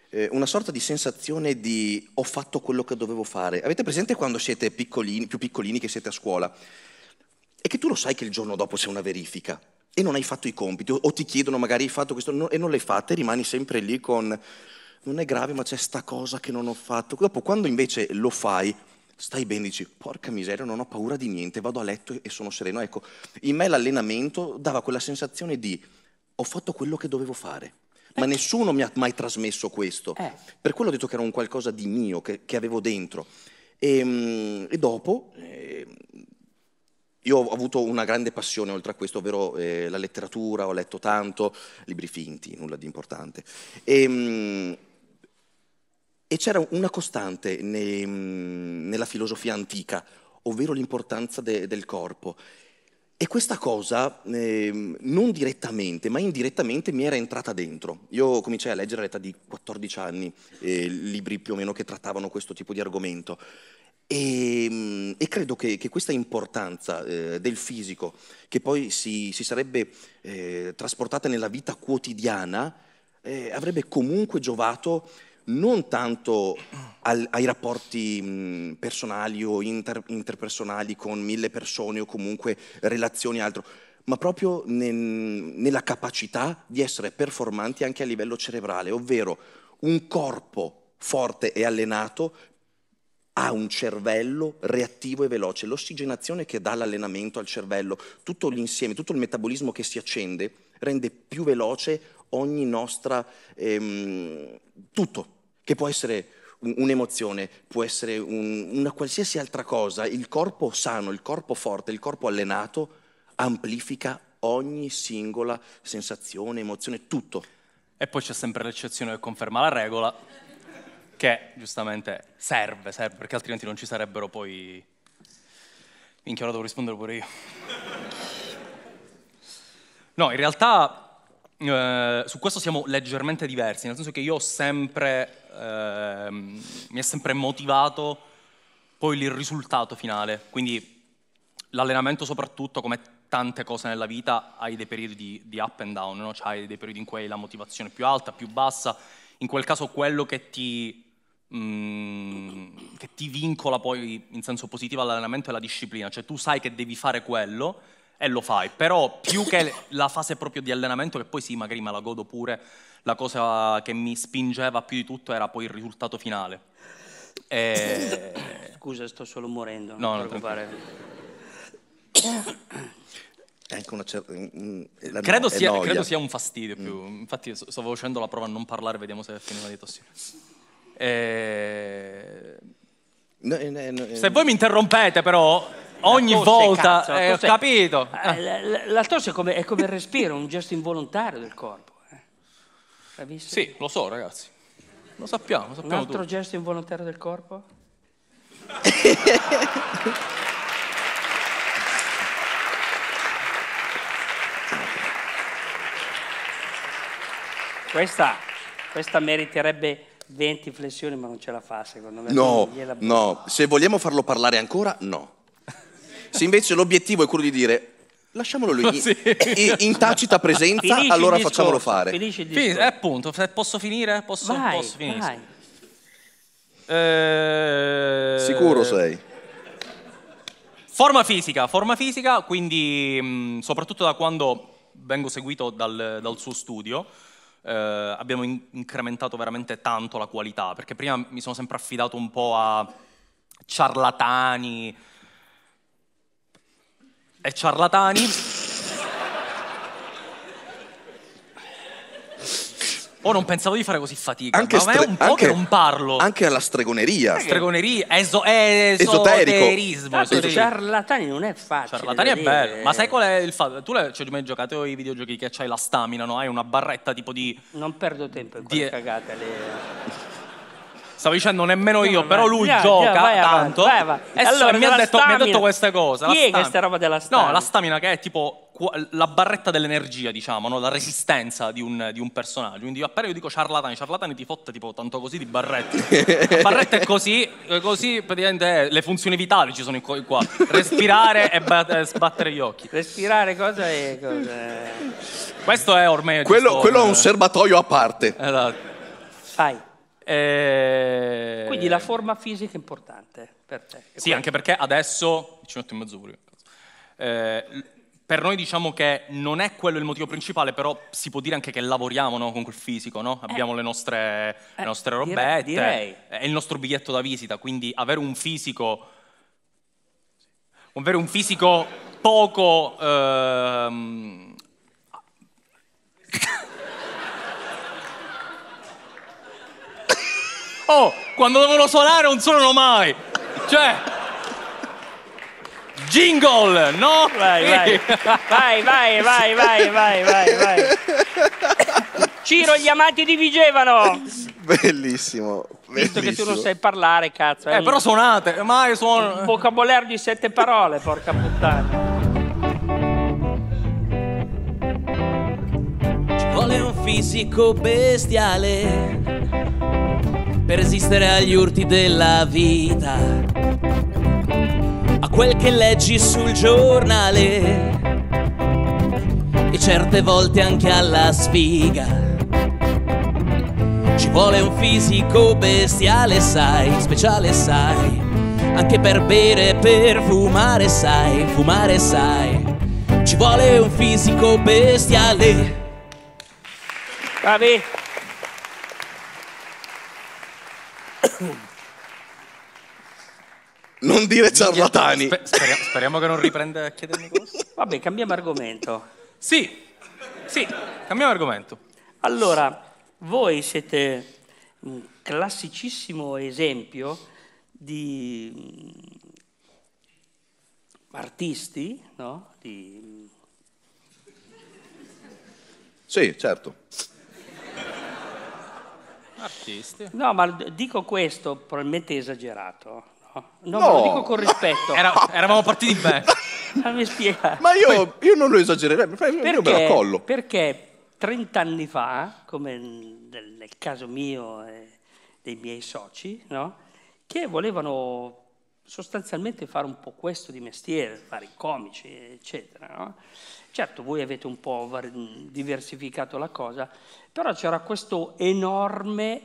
eh, una sorta di sensazione di ho fatto quello che dovevo fare. Avete presente quando siete piccolini, più piccolini che siete a scuola? E che tu lo sai che il giorno dopo c'è una verifica e non hai fatto i compiti, o, ti chiedono magari hai fatto questo e non l'hai fatto e rimani sempre lì con non è grave ma c'è sta cosa che non ho fatto. Dopo quando invece lo fai stai bene, dici, porca miseria, non ho paura di niente, vado a letto e sono sereno. Ecco, in me l'allenamento dava quella sensazione di ho fatto quello che dovevo fare, ma ecco. nessuno mi ha mai trasmesso questo. Eh. Per quello ho detto che era un qualcosa di mio, che, che avevo dentro. E, ehm, e dopo... Eh, io ho avuto una grande passione oltre a questo, ovvero eh, la letteratura, ho letto tanto, libri finti, nulla di importante. E, ehm, e c'era una costante nei, mm, nella filosofia antica, ovvero l'importanza de, del corpo. E questa cosa, eh, non direttamente, ma indirettamente, mi era entrata dentro. Io cominciai a leggere all'età di 14 anni eh, libri più o meno che trattavano questo tipo di argomento. E, mm, e credo che, che, questa importanza eh, del fisico, che poi si, si sarebbe eh, trasportata nella vita quotidiana, eh, avrebbe comunque giovato non tanto al, ai rapporti personali o inter, interpersonali con mille persone o comunque relazioni e altro, ma proprio nel, nella capacità di essere performanti anche a livello cerebrale, ovvero un corpo forte e allenato ha un cervello reattivo e veloce, l'ossigenazione che dà l'allenamento al cervello, tutto l'insieme, tutto il metabolismo che si accende rende più veloce ogni nostra... Ehm, tutto, che può essere un'emozione, può essere un, una qualsiasi altra cosa, il corpo sano, il corpo forte, il corpo allenato amplifica ogni singola sensazione, emozione, tutto. E poi c'è sempre l'eccezione che conferma la regola, che giustamente serve, serve, perché altrimenti non ci sarebbero poi... Minchia, ora devo rispondere pure io. No, in realtà eh, su questo siamo leggermente diversi, nel senso che io ho sempre eh, mi ha sempre motivato poi il risultato finale. Quindi l'allenamento soprattutto, come tante cose nella vita, hai dei periodi di, di up and down, no? cioè, hai dei periodi in cui hai la motivazione più alta, più bassa. In quel caso quello che ti Mm, che ti vincola poi in senso positivo all'allenamento è la disciplina, cioè tu sai che devi fare quello e lo fai, però più che la fase proprio di allenamento, che poi sì, magari me la godo pure, la cosa che mi spingeva più di tutto era poi il risultato finale. E... Scusa, sto solo morendo. No, non preoccupare. Anche una certa, mm, mm, credo, sia, credo, sia, un fastidio mm. più. Mm. Infatti, stavo facendo la prova a non parlare, vediamo se è finita di tossire. E... No, eh, no, eh, no, eh. se voi mi interrompete, però, ogni tosse, volta. Cazzo, eh, ho capito. La, la, la tosse è come, è come il respiro, un gesto involontario del corpo. L'hai visto? Sì, lo so ragazzi. Lo sappiamo, lo sappiamo. Un altro tutto. gesto involontario del corpo? questa, questa meriterebbe 20 flessioni, ma non ce la fa, secondo me. No, no, se vogliamo farlo parlare ancora, no. Se invece l'obiettivo è quello di dire Lasciamolo lui. In, sì. in tacita presenza, Finisci allora facciamolo fare. Finisci il Fin- eh, appunto, posso finire? Posso, vai, posso finire? Eh... Sicuro sei. Forma fisica, forma fisica, quindi mh, mm, soprattutto da quando vengo seguito dal, dal suo studio, eh, abbiamo in- incrementato veramente tanto la qualità, perché prima mi sono sempre affidato un po' a ciarlatani, e ciarlatani. o oh, non pensavo di fare così fatica, anche ma a me un po' anche, che non parlo. Anche alla stregoneria. Stregoneria, eso- esoterismo. Tanto, ciarlatani non è facile. Ciarlatani è vedere. bello. Ma sai qual è il fatto? Tu cioè, hai cioè, mai giocato i videogiochi che c'hai la stamina, no? Hai una barretta tipo di... Non perdo tempo in quelle di... cagate. Le stavo dicendo nemmeno io, però lui yeah, gioca yeah, vai, tanto. Vai, vai, e allora, mi ha, detto, mi, ha detto, questa cosa. Chi è questa roba della stamina? No, la stamina che è tipo la barretta dell'energia, diciamo, no? la resistenza di un, di un, personaggio. Quindi io appena io dico ciarlatani, ciarlatani ti fotte tipo tanto così di barrette. La barretta è così, eh, così praticamente è, le funzioni vitali ci sono qua. Respirare e, e sbattere gli occhi. Respirare cosa è? Cosa è? Questo è ormai... Quello, quello è un eh. serbatoio a parte. Esatto. Fai. E... Eh, quindi la forma fisica è importante per te. Sì, quindi... anche perché adesso... Ci metto in mezzo pure. Eh, per noi diciamo che non è quello il motivo principale, però si può dire anche che lavoriamo no, con quel fisico, no? Eh. abbiamo eh, le, nostre, eh, le nostre robette, direi, direi. è il nostro biglietto da visita, quindi avere un fisico, avere un fisico poco... Ehm... Oh, quando devono suonare non suonano mai. Cioè... Jingle, no? Vai, vai. Vai, vai, vai, vai, vai, vai, vai. Ciro, gli amanti divigevano. Bellissimo. Visto che tu non sai parlare, cazzo. eh però suonate, mai suono. Un vocabolario di sette parole, porca puttana. Ci vuole un fisico bestiale per resistere agli urti della vita, a quel che leggi sul giornale e certe volte anche alla sfiga. Ci vuole un fisico bestiale, sai, speciale, sai, anche per bere per fumare, sai, fumare, sai. Ci vuole un fisico bestiale. Bravi. Non dire ciarlatani. Sper- speriamo, speriamo, che non riprenda a chiedermi questo. Vabbè, cambiamo argomento. Sì, sì, cambiamo argomento. Allora, voi siete un classicissimo esempio di mm, artisti, no? Di... Mm, sì, certo. Artisti. No, ma dico questo, probabilmente esagerato. No, no, no. lo dico con rispetto. Era, eravamo partiti bene. ma mi spiega. Ma io, io non lo esagererei, perché, io me la collo. Perché 30 anni fa, come nel caso mio e dei miei soci, no? che volevano sostanzialmente fare un po' questo di mestiere, fare i comici, eccetera. No? Certo, voi avete un po' diversificato la cosa, però c'era questo enorme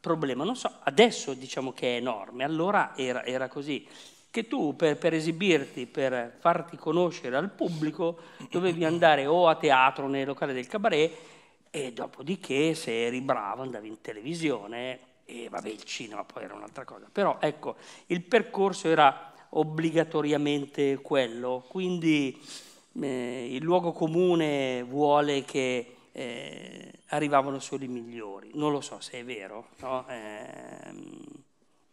problema, non so, adesso diciamo che è enorme, allora era, era così, che tu per, per, esibirti, per farti conoscere al pubblico, dovevi andare o a teatro nei locali del cabaret e dopodiché se eri bravo andavi in televisione e vabbè il cinema poi era un'altra cosa. Però ecco, il percorso era obbligatoriamente quello, quindi eh, il luogo comune vuole che eh, arrivavano solo i migliori. Non lo so se è vero, no? eh,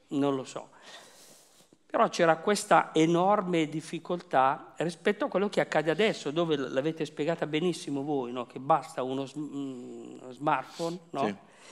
non lo so. Però c'era questa enorme difficoltà rispetto a quello che accade adesso, dove l'avete spiegata benissimo voi, no? che basta uno, mm, smartphone no?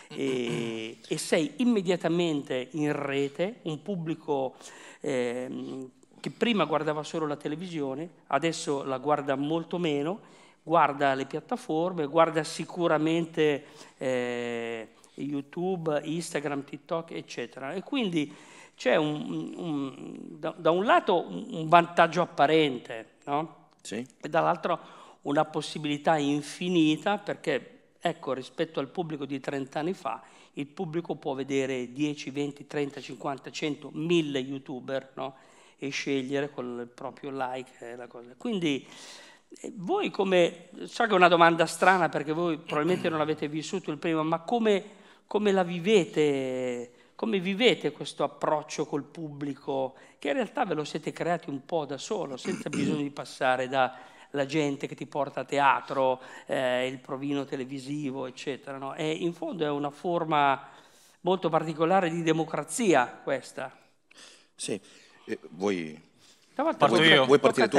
sì. e, e, sei immediatamente in rete, un pubblico eh, che prima guardava solo la televisione, adesso la guarda molto meno guarda le piattaforme, guarda sicuramente eh, YouTube, Instagram, TikTok, eccetera. E quindi c'è un, un, da, da, un lato un vantaggio apparente, no? sì. e dall'altro una possibilità infinita perché, ecco, rispetto al pubblico di 30 anni fa, il pubblico può vedere 10, 20, 30, 50, 100, 1000 youtuber no? e scegliere con il proprio like. Eh, la cosa. Quindi voi come, so che è una domanda strana perché voi probabilmente non l'avete vissuto il primo, ma come, come la vivete, come vivete questo approccio col pubblico, che in realtà ve lo siete creati un po' da solo, senza bisogno di passare dalla gente che ti porta a teatro, eh, il provino televisivo, eccetera. No? E in fondo è una forma molto particolare di democrazia questa. Sì, eh, voi... Parto voi, io. Vuoi partire tu?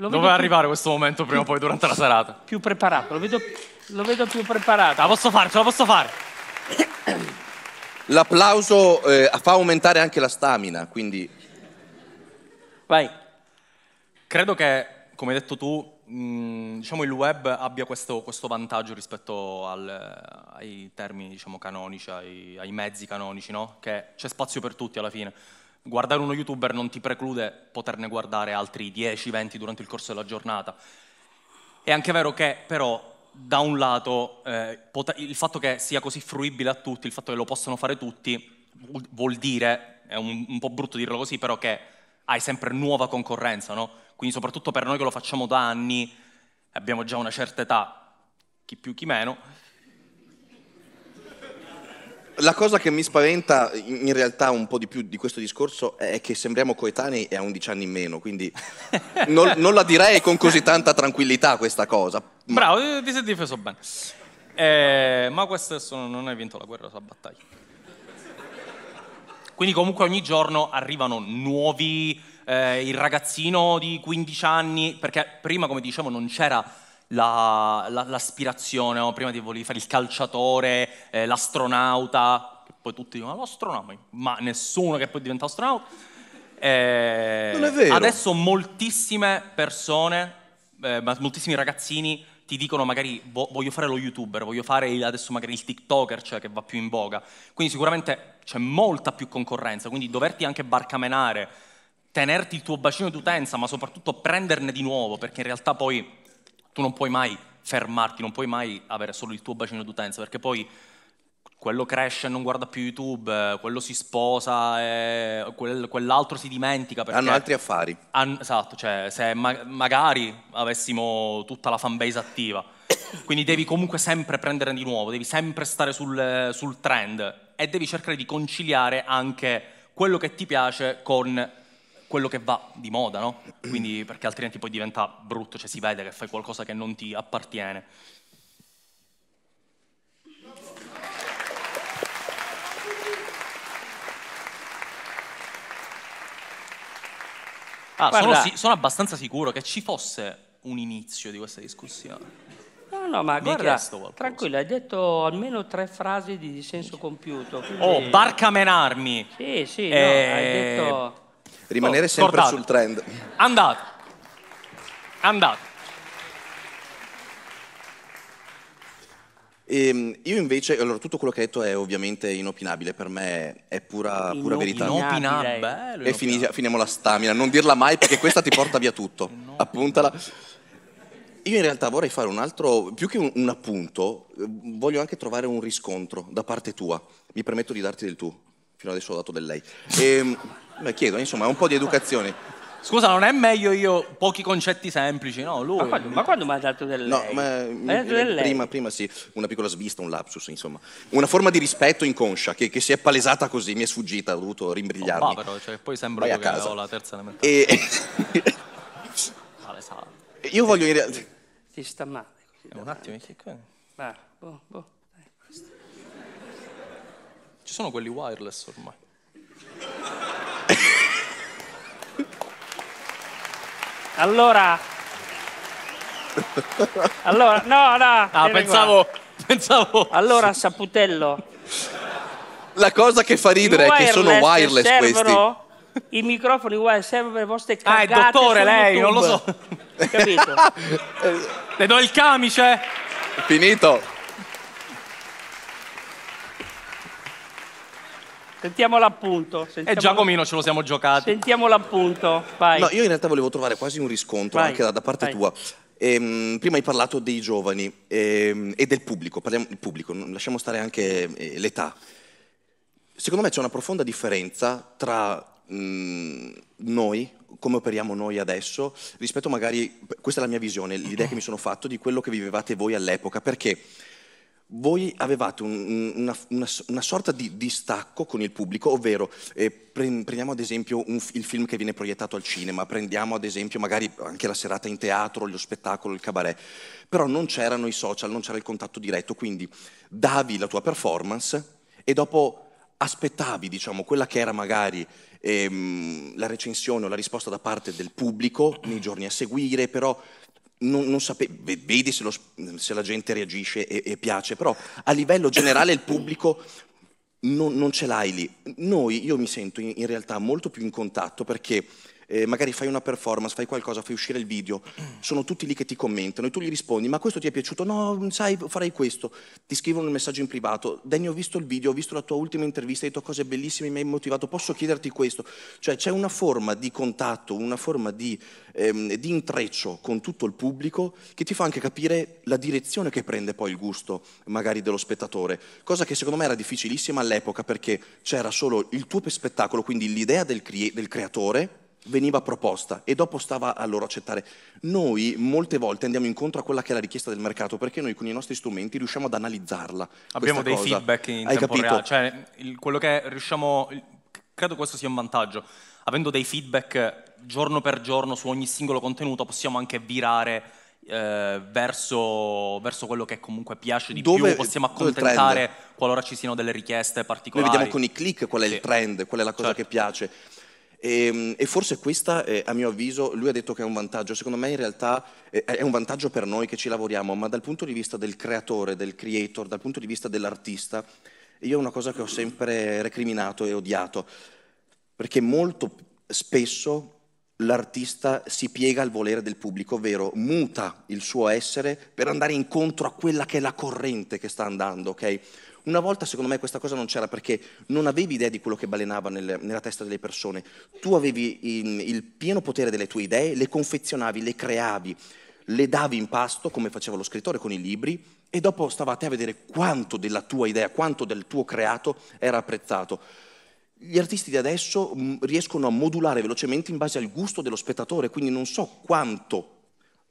Lo Doveva più... arrivare questo momento prima o poi durante la serata. Più preparato, lo vedo, lo vedo più preparato. La posso fare, ce la posso fare. L'applauso eh, fa aumentare anche la stamina, quindi... Vai. Credo che, come hai detto tu, mh, diciamo il web abbia questo, questo vantaggio rispetto al, eh, ai termini diciamo, canonici, ai, ai mezzi canonici, no? che c'è spazio per tutti alla fine guardare uno youtuber non ti preclude poterne guardare altri 10, 20 durante il corso della giornata. È anche vero che però da un lato eh, il fatto che sia così fruibile a tutti, il fatto che lo possano fare tutti, vuol dire, è un, un po' brutto dirlo così, però che hai sempre nuova concorrenza, no? Quindi soprattutto per noi che lo facciamo da anni, abbiamo già una certa età, chi più chi meno, la cosa che mi spaventa in realtà un po' di più di questo discorso è che sembriamo coetanei e a 11 anni in meno, quindi non, non, la direi con così tanta tranquillità questa cosa. Bravo, ti sei difeso bene. Eh, ma questo non hai vinto la guerra, la battaglia. Quindi comunque ogni giorno arrivano nuovi, eh, il ragazzino di 15 anni, perché prima come dicevo non c'era la, la, l'aspirazione, no? prima di volevi fare il calciatore, eh, l'astronauta, che poi tutti dicono l'astronauta, ma nessuno che poi diventa astronauta. Eh, non è vero. Adesso moltissime persone, eh, moltissimi ragazzini ti dicono magari voglio fare lo youtuber, voglio fare il, adesso magari il tiktoker, cioè che va più in voga. Quindi sicuramente c'è molta più concorrenza, quindi doverti anche barcamenare, tenerti il tuo bacino d'utenza, ma soprattutto prenderne di nuovo, perché in realtà poi tu non puoi mai fermarti, non puoi mai avere solo il tuo bacino d'utenza, perché poi quello cresce e non guarda più YouTube, eh, quello si sposa, e eh, quel, quell'altro si dimentica. Hanno altri affari. Hanno, esatto, cioè se ma- magari avessimo tutta la fanbase attiva. Quindi devi comunque sempre prendere di nuovo, devi sempre stare sul, sul trend e devi cercare di conciliare anche quello che ti piace con quello che va di moda, no? Quindi, perché altrimenti poi diventa brutto, cioè si vede che fai qualcosa che non ti appartiene. Ah, sono, sono, abbastanza sicuro che ci fosse un inizio di questa discussione. No, no, ma Mi guarda, tranquillo, hai detto almeno tre frasi di senso compiuto. Quindi... Oh, barcamenarmi! Sì, sì, e... hai eh, detto rimanere oh, sempre portate. sul trend. Andato. Andato. E ehm, io invece, allora, tutto quello che hai detto è ovviamente inopinabile, per me è pura, pura Inop- verità. Inopinabile. e finis- finiamo la stamina, non dirla mai perché questa ti porta via tutto. Appuntala. Io in realtà vorrei fare un altro, più che un, un, appunto, voglio anche trovare un riscontro da parte tua. Mi permetto di darti del tu, fino adesso ho dato del lei. E, ehm, Beh, chiedo, insomma, un po' di educazione. Scusa, non è meglio io pochi concetti semplici, no? Lui. Ma quando, ma quando mi ha dato del lei? No, ma mi, eh, del lei? Prima, sì, una piccola svista, un lapsus, insomma. Una forma di rispetto inconscia che, che si è palesata così, mi è sfuggita, ho dovuto rimbrigliarmi. Oh, ma però, cioè, poi sembra che casa. ho la terza elementare. E... io voglio in realtà... Ti sta male. Eh, un attimo, che cosa? Ma, boh, boh. Ci sono quelli wireless ormai. allora... Allora, no, no. Ah, no pensavo, pensavo... Allora, Saputello. La cosa che fa ridere è che sono wireless servono, questi. I microfoni wireless servono per le vostre cagate. Ah, è dottore lei, YouTube. non lo so. Capito? Le do il camice. Finito. Sentiamo l'appunto. e eh, Giacomino ce lo siamo giocati. Sentiamo l'appunto, vai. No, io in realtà volevo trovare quasi un riscontro vai. anche da, da parte vai. tua. Ehm, prima hai parlato dei giovani ehm, e del pubblico, parliamo del pubblico, lasciamo stare anche eh, l'età. Secondo me c'è una profonda differenza tra mh, mm, noi, come operiamo noi adesso, rispetto magari, questa è la mia visione, l'idea che mi sono fatto di quello che vivevate voi all'epoca, perché voi avevate un, una, una, una, sorta di distacco con il pubblico, ovvero eh, prendiamo ad esempio un, il film che viene proiettato al cinema, prendiamo ad esempio magari anche la serata in teatro, lo spettacolo, il cabaret, però non c'erano i social, non c'era il contatto diretto, quindi davi la tua performance e dopo aspettavi diciamo, quella che era magari ehm, la recensione o la risposta da parte del pubblico nei giorni a seguire, però non, non sape- vedi se, lo, se, la gente reagisce e, e, piace, però a livello generale il pubblico non, non ce l'hai lì. Noi, io mi sento in, in realtà molto più in contatto perché eh, magari fai una performance, fai qualcosa, fai uscire il video, sono tutti lì che ti commentano e tu gli rispondi, ma questo ti è piaciuto? No, sai, farei questo. Ti scrivono un messaggio in privato, Danny ho visto il video, ho visto la tua ultima intervista, hai detto cose bellissime, mi hai motivato, posso chiederti questo? Cioè c'è una forma di contatto, una forma di, ehm, di intreccio con tutto il pubblico che ti fa anche capire la direzione che prende poi il gusto magari dello spettatore, cosa che secondo me era difficilissima all'epoca perché c'era solo il tuo spettacolo, quindi l'idea del, cre- del creatore veniva proposta e dopo stava a loro accettare. Noi molte volte andiamo incontro a quella che è la richiesta del mercato perché noi con i nostri strumenti riusciamo ad analizzarla. Abbiamo dei cosa. feedback in Hai tempo capito? reale, cioè il, quello che riusciamo, credo questo sia un vantaggio, avendo dei feedback giorno per giorno su ogni singolo contenuto possiamo anche virare eh, verso, verso, quello che comunque piace di dove, più, possiamo accontentare qualora ci siano delle richieste particolari. Noi vediamo con i click qual è sì. il trend, qual è la cosa certo. che piace. E, ehm, e forse questa, eh, a mio avviso, lui ha detto che è un vantaggio, secondo me in realtà eh, è un vantaggio per noi che ci lavoriamo, ma dal punto di vista del creatore, del creator, dal punto di vista dell'artista, io è una cosa che ho sempre recriminato e odiato, perché molto spesso l'artista si piega al volere del pubblico, ovvero muta il suo essere per andare incontro a quella che è la corrente che sta andando, ok? Una volta secondo me questa cosa non c'era perché non avevi idea di quello che balenava nel, nella testa delle persone, tu avevi in, il pieno potere delle tue idee, le confezionavi, le creavi, le davi in pasto come faceva lo scrittore con i libri e dopo stavate a vedere quanto della tua idea, quanto del tuo creato era apprezzato. Gli artisti di adesso mm, riescono a modulare velocemente in base al gusto dello spettatore, quindi non so quanto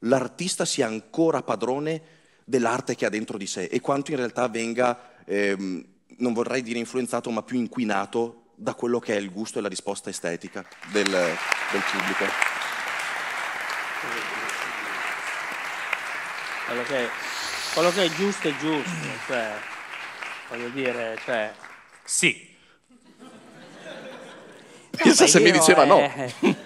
l'artista sia ancora padrone dell'arte che ha dentro di sé e quanto in realtà venga ehm, non vorrei dire influenzato, ma più inquinato da quello che è il gusto e la risposta estetica del, del pubblico. Quello che, quello che, è giusto è giusto, cioè, voglio dire, cioè... Sì. Pensa eh, se mi diceva eh... no.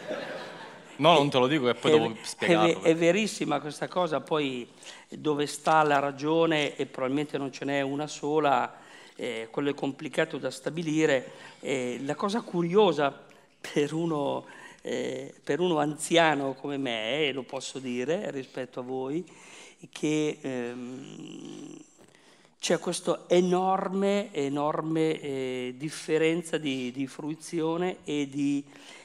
No, non te lo dico che poi devo spiegarlo. È, è verissima questa cosa, poi dove sta la ragione, e probabilmente non ce n'è una sola, eh, quello è complicato da stabilire. Eh, la cosa curiosa per uno, eh, per uno anziano come me, e lo posso dire rispetto a voi, che ehm, c'è questa enorme, enorme eh, differenza di, di fruizione e di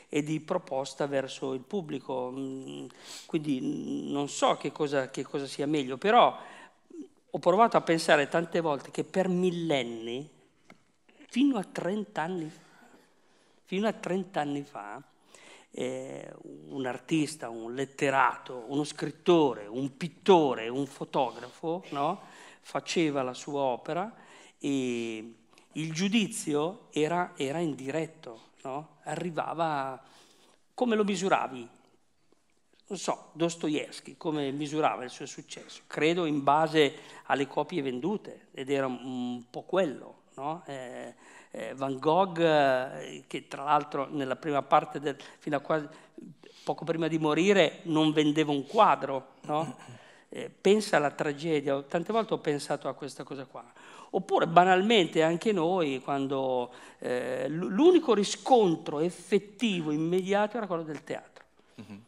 e di proposta verso il pubblico. Mm, quindi mm, non so che cosa, che cosa sia meglio, però mm, ho provato a pensare tante volte che per millenni, fino a 30 anni, fino a 30 anni fa, eh, un artista, un letterato, uno scrittore, un pittore, un fotografo, no? faceva la sua opera e il giudizio era, era indiretto no? arrivava, come lo misuravi? Non so, Dostoevsky come misurava il suo successo? Credo in base alle copie vendute, ed era un po' quello. No? Eh, eh Van Gogh, eh, che tra l'altro nella prima parte, del, fino a quasi, poco prima di morire, non vendeva un quadro, no? Eh, pensa alla tragedia, tante volte ho pensato a questa cosa qua. Oppure banalmente anche noi, quando eh, l'unico riscontro effettivo, immediato, era quello del teatro. Mm-hmm.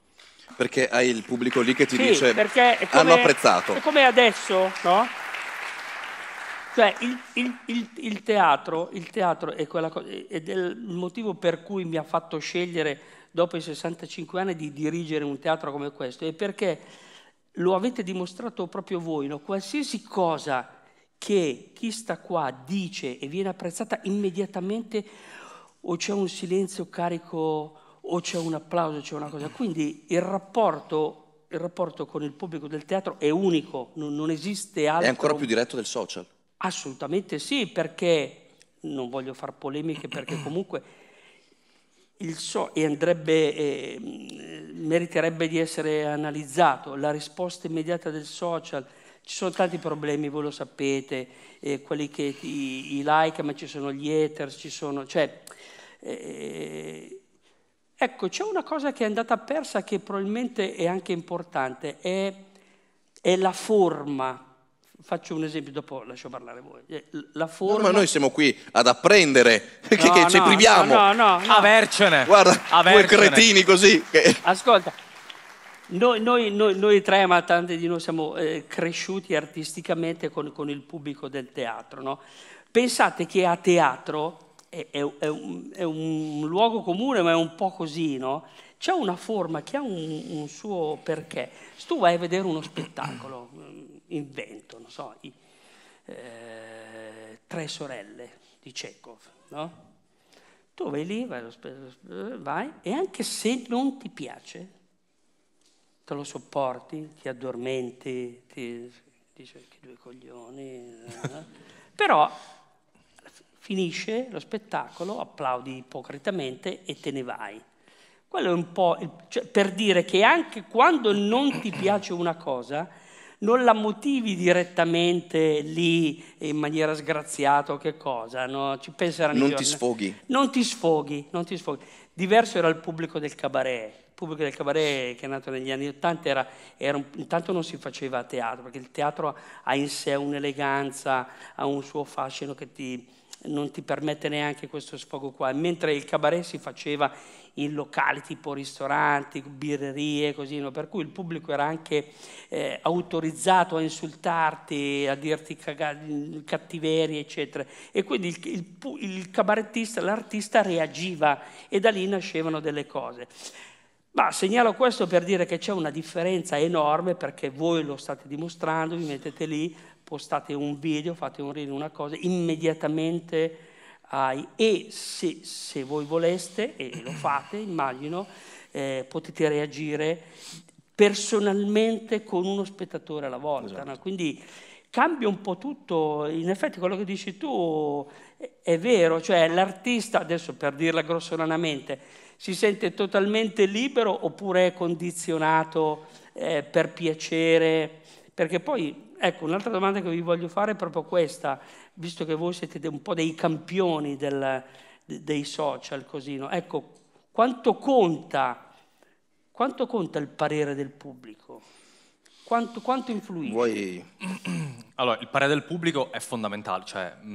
Perché hai il pubblico lì che ti sì, dice come, hanno apprezzato. È come adesso, no? Cioè, il, il, il, il teatro, il teatro, è, quella cosa, è il motivo per cui mi ha fatto scegliere dopo i 65 anni di dirigere un teatro come questo, è perché lo avete dimostrato proprio voi, no? qualsiasi cosa che chi sta qua dice e viene apprezzata immediatamente o c'è un silenzio carico o c'è un applauso, c'è una cosa. Quindi il rapporto, il rapporto con il pubblico del teatro è unico, non, non esiste altro. È ancora più diretto del social? Assolutamente sì, perché non voglio fare polemiche perché comunque il so e andrebbe, eh, meriterebbe di essere analizzato la risposta immediata del social ci sono tanti problemi, voi lo sapete, eh, quelli che i, i, like, ma ci sono gli haters, ci sono... Cioè, eh, ecco, c'è una cosa che è andata persa che probabilmente è anche importante, è, è la forma faccio un esempio, dopo lascio parlare voi. Eh, la forma... No, ma noi siamo qui ad apprendere, no, no, ci priviamo. No, no, no. Avercene. Guarda, Avercene. due cretini così. Ascolta, noi, noi, noi, noi, tre, ma tanti di noi, siamo eh, cresciuti artisticamente con, con, il pubblico del teatro. No? Pensate che a teatro è, è, è, un, è, un, luogo comune, ma è un po' così, no? C'è una forma che ha un, un suo perché. Se tu vai a vedere uno spettacolo, mm, invento, non so, i, eh, Tre sorelle di Chekhov, no? Tu vai lì, vai, vai e anche se non ti piace, te lo sopporti, ti addormenti, ti dice che due coglioni. Eh. Però finisce lo spettacolo, applaudi ipocritamente e te ne vai. Quello è un po' il, cioè, per dire che anche quando non ti piace una cosa, non la motivi direttamente lì in maniera sgraziata o che cosa, no? ci penseranno Non ti sfoghi. Non ti sfoghi, non ti sfoghi. Diverso era il pubblico del cabaret, pubblico del cabaret che è nato negli anni Ottanta era, era un, intanto non si faceva teatro, perché il teatro ha in sé un'eleganza, ha un suo fascino che ti, non ti permette neanche questo sfogo qua, mentre il cabaret si faceva in locali tipo ristoranti, birrerie, così, no? per cui il pubblico era anche eh, autorizzato a insultarti, a dirti caga- cattiveri, eccetera. E quindi il, il, il cabarettista, l'artista reagiva e da lì nascevano delle cose. Ma segnalo questo per dire che c'è una differenza enorme perché voi lo state dimostrando, vi mettete lì, postate un video, fate un reel, una cosa, immediatamente hai, e se, se voi voleste, e lo fate, immagino, eh, potete reagire personalmente con uno spettatore alla volta. Esatto. No? Quindi cambia un po' tutto, in effetti quello che dici tu è vero, cioè l'artista, adesso per dirla grossolanamente, si sente totalmente libero oppure è condizionato eh, per piacere? Perché poi, ecco, un'altra domanda che vi voglio fare è proprio questa, visto che voi siete un po' dei campioni del, dei social, così, no? Ecco, quanto conta, quanto conta il parere del pubblico? Quanto, quanto influisce? Voi allora, il parere del pubblico è fondamentale, cioè, mh,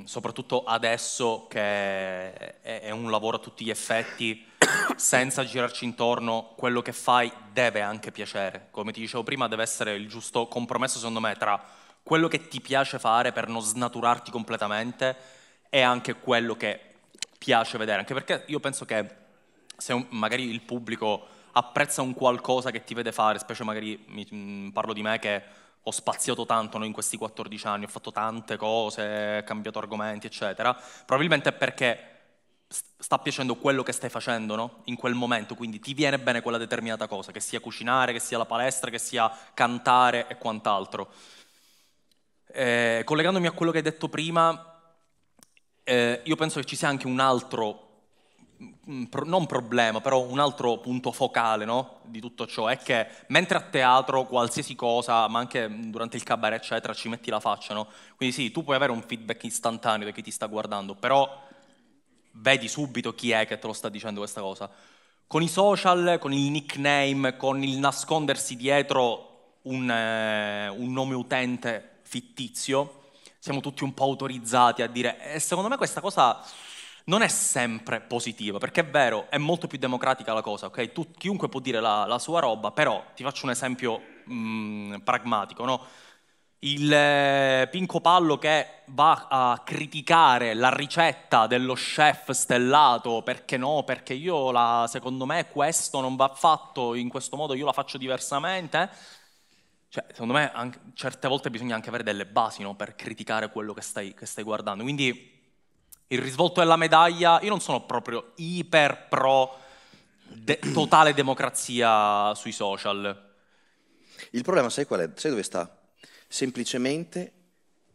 mm, soprattutto adesso che è, è, un lavoro a tutti gli effetti, senza girarci intorno, quello che fai deve anche piacere. Come ti dicevo prima, deve essere il giusto compromesso, secondo me, tra quello che ti piace fare per non snaturarti completamente e anche quello che piace vedere. Anche perché io penso che se un, magari il pubblico apprezza un qualcosa che ti vede fare, specie magari mi, mh, mm, parlo di me che ho spaziato tanto no, in questi 14 anni, ho fatto tante cose, ho cambiato argomenti, eccetera, probabilmente è perché sta piacendo quello che stai facendo no? in quel momento, quindi ti viene bene quella determinata cosa, che sia cucinare, che sia la palestra, che sia cantare e quant'altro. Eh, collegandomi a quello che hai detto prima, eh, io penso che ci sia anche un altro Mm, non problema, però un altro punto focale no? di tutto ciò è che mentre a teatro qualsiasi cosa, ma anche durante il cabaret eccetera, ci metti la faccia, no? quindi sì, tu puoi avere un feedback istantaneo da chi ti sta guardando, però vedi subito chi è che te lo sta dicendo questa cosa. Con i social, con il nickname, con il nascondersi dietro un, eh, un nome utente fittizio, siamo tutti un po' autorizzati a dire, eh, secondo me questa cosa non è sempre positiva, perché è vero, è molto più democratica la cosa, ok? Tu, chiunque può dire la, la, sua roba, però ti faccio un esempio mh, mm, pragmatico, no? Il eh, Pinco Pallo che va a criticare la ricetta dello chef stellato perché no, perché io la, secondo me questo non va fatto in questo modo, io la faccio diversamente. Cioè, secondo me anche, certe volte bisogna anche avere delle basi no, per criticare quello che stai, che stai guardando. Quindi il risvolto della medaglia, io non sono proprio iper pro de- totale democrazia sui social. Il problema sai qual è? Sai dove sta? Semplicemente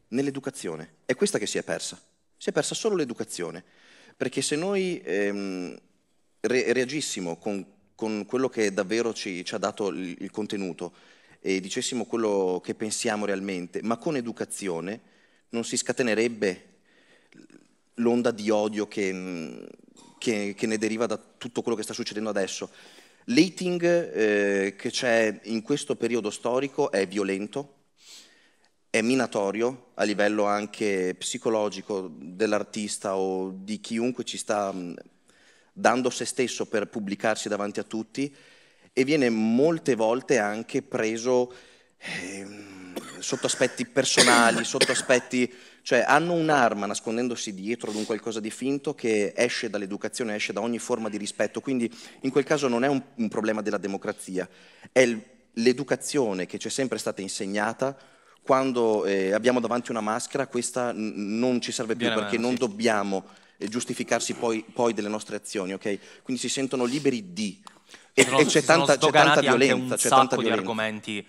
nell'educazione. È questa che si è persa. Si è persa solo l'educazione. Perché se noi ehm, re- reagissimo con, con, quello che davvero ci, ci ha dato il, il contenuto e dicessimo quello che pensiamo realmente, ma con educazione non si scatenerebbe l'onda di odio che, mm, che, che, ne deriva da tutto quello che sta succedendo adesso. L'hating eh, che c'è in questo periodo storico è violento, è minatorio a livello anche psicologico dell'artista o di chiunque ci sta mm, dando se stesso per pubblicarsi davanti a tutti e viene molte volte anche preso eh, sotto aspetti personali, sotto aspetti cioè hanno un'arma nascondendosi dietro ad un qualcosa di finto che esce dall'educazione, esce da ogni forma di rispetto. Quindi in quel caso non è un, un problema della democrazia, è l'educazione che ci è sempre stata insegnata quando eh, abbiamo davanti una maschera, questa n- non ci serve più Viene perché meno, non sì. dobbiamo eh, giustificarsi poi, poi, delle nostre azioni, ok? Quindi si sentono liberi di... E, sono, e c'è, tanta, c'è tanta violenza. Anche un c'è sacco tanta violenza. di argomenti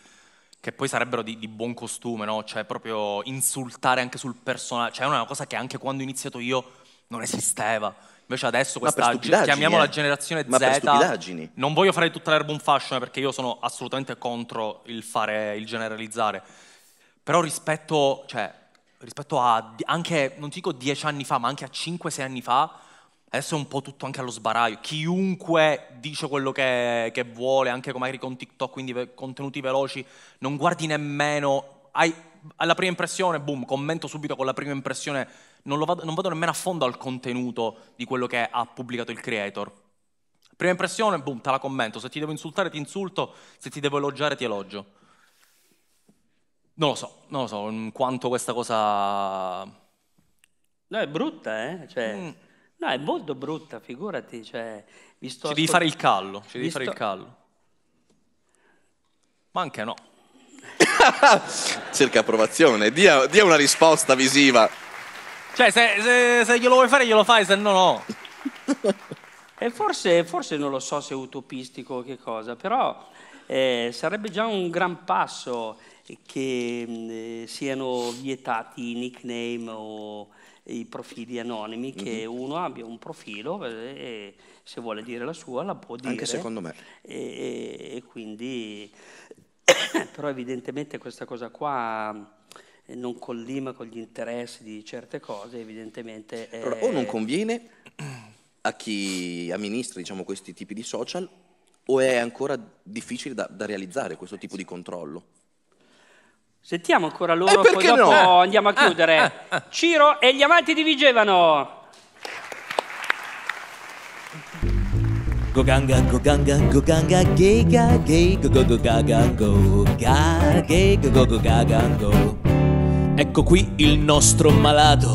che poi sarebbero di, di buon costume, no? Cioè proprio insultare anche sul personaggio, cioè è una cosa che anche quando ho iniziato io non esisteva. Invece adesso questa chiamiamola eh. generazione Z. non voglio fare tutta l'erba un fascio perché io sono assolutamente contro il fare il generalizzare. Però rispetto, cioè, rispetto a anche non dico dieci anni fa, ma anche a 5-6 anni fa Adesso è un po' tutto anche allo sbaraglio. Chiunque dice quello che, che vuole, anche magari con TikTok, quindi contenuti veloci, non guardi nemmeno. Hai, la prima impressione, boom, commento subito con la prima impressione. Non vado, non, vado, nemmeno a fondo al contenuto di quello che ha pubblicato il creator. Prima impressione, boom, te la commento. Se ti devo insultare, ti insulto. Se ti devo elogiare, ti elogio. Non lo so, non lo so mm, quanto questa cosa. No, è brutta, eh? Cioè. Mm. No, è molto brutta, figurati. Cioè, mi sto ci devi fare il callo, ci devi sto... fare il callo. Ma anche no. Cerca approvazione, dia, dia, una risposta visiva. Cioè, se, se, se glielo vuoi fare, glielo fai, se no, no. e forse, forse, non lo so se è utopistico o che cosa, però eh, sarebbe già un gran passo che mm, eh, siano vietati i nickname o i profili anonimi, che mm-hmm. uno abbia un profilo eh, e se vuole dire la sua la può dire. Anche secondo me. E, e quindi, però evidentemente questa cosa qua eh, non collima con gli interessi di certe cose, evidentemente... è... Allora, o non conviene a chi amministra diciamo, questi tipi di social o è ancora difficile da, da realizzare questo tipo di controllo? Sentiamo ancora loro, e eh, poi dopo no? andiamo a eh, eh, chiudere. Ah, ah, ah. Ciro e gli amanti di Vigevano. go ganga, go ganga, gay, gogogaga, go, go go ga, gay, gogogaga, go. Ecco qui il nostro malato,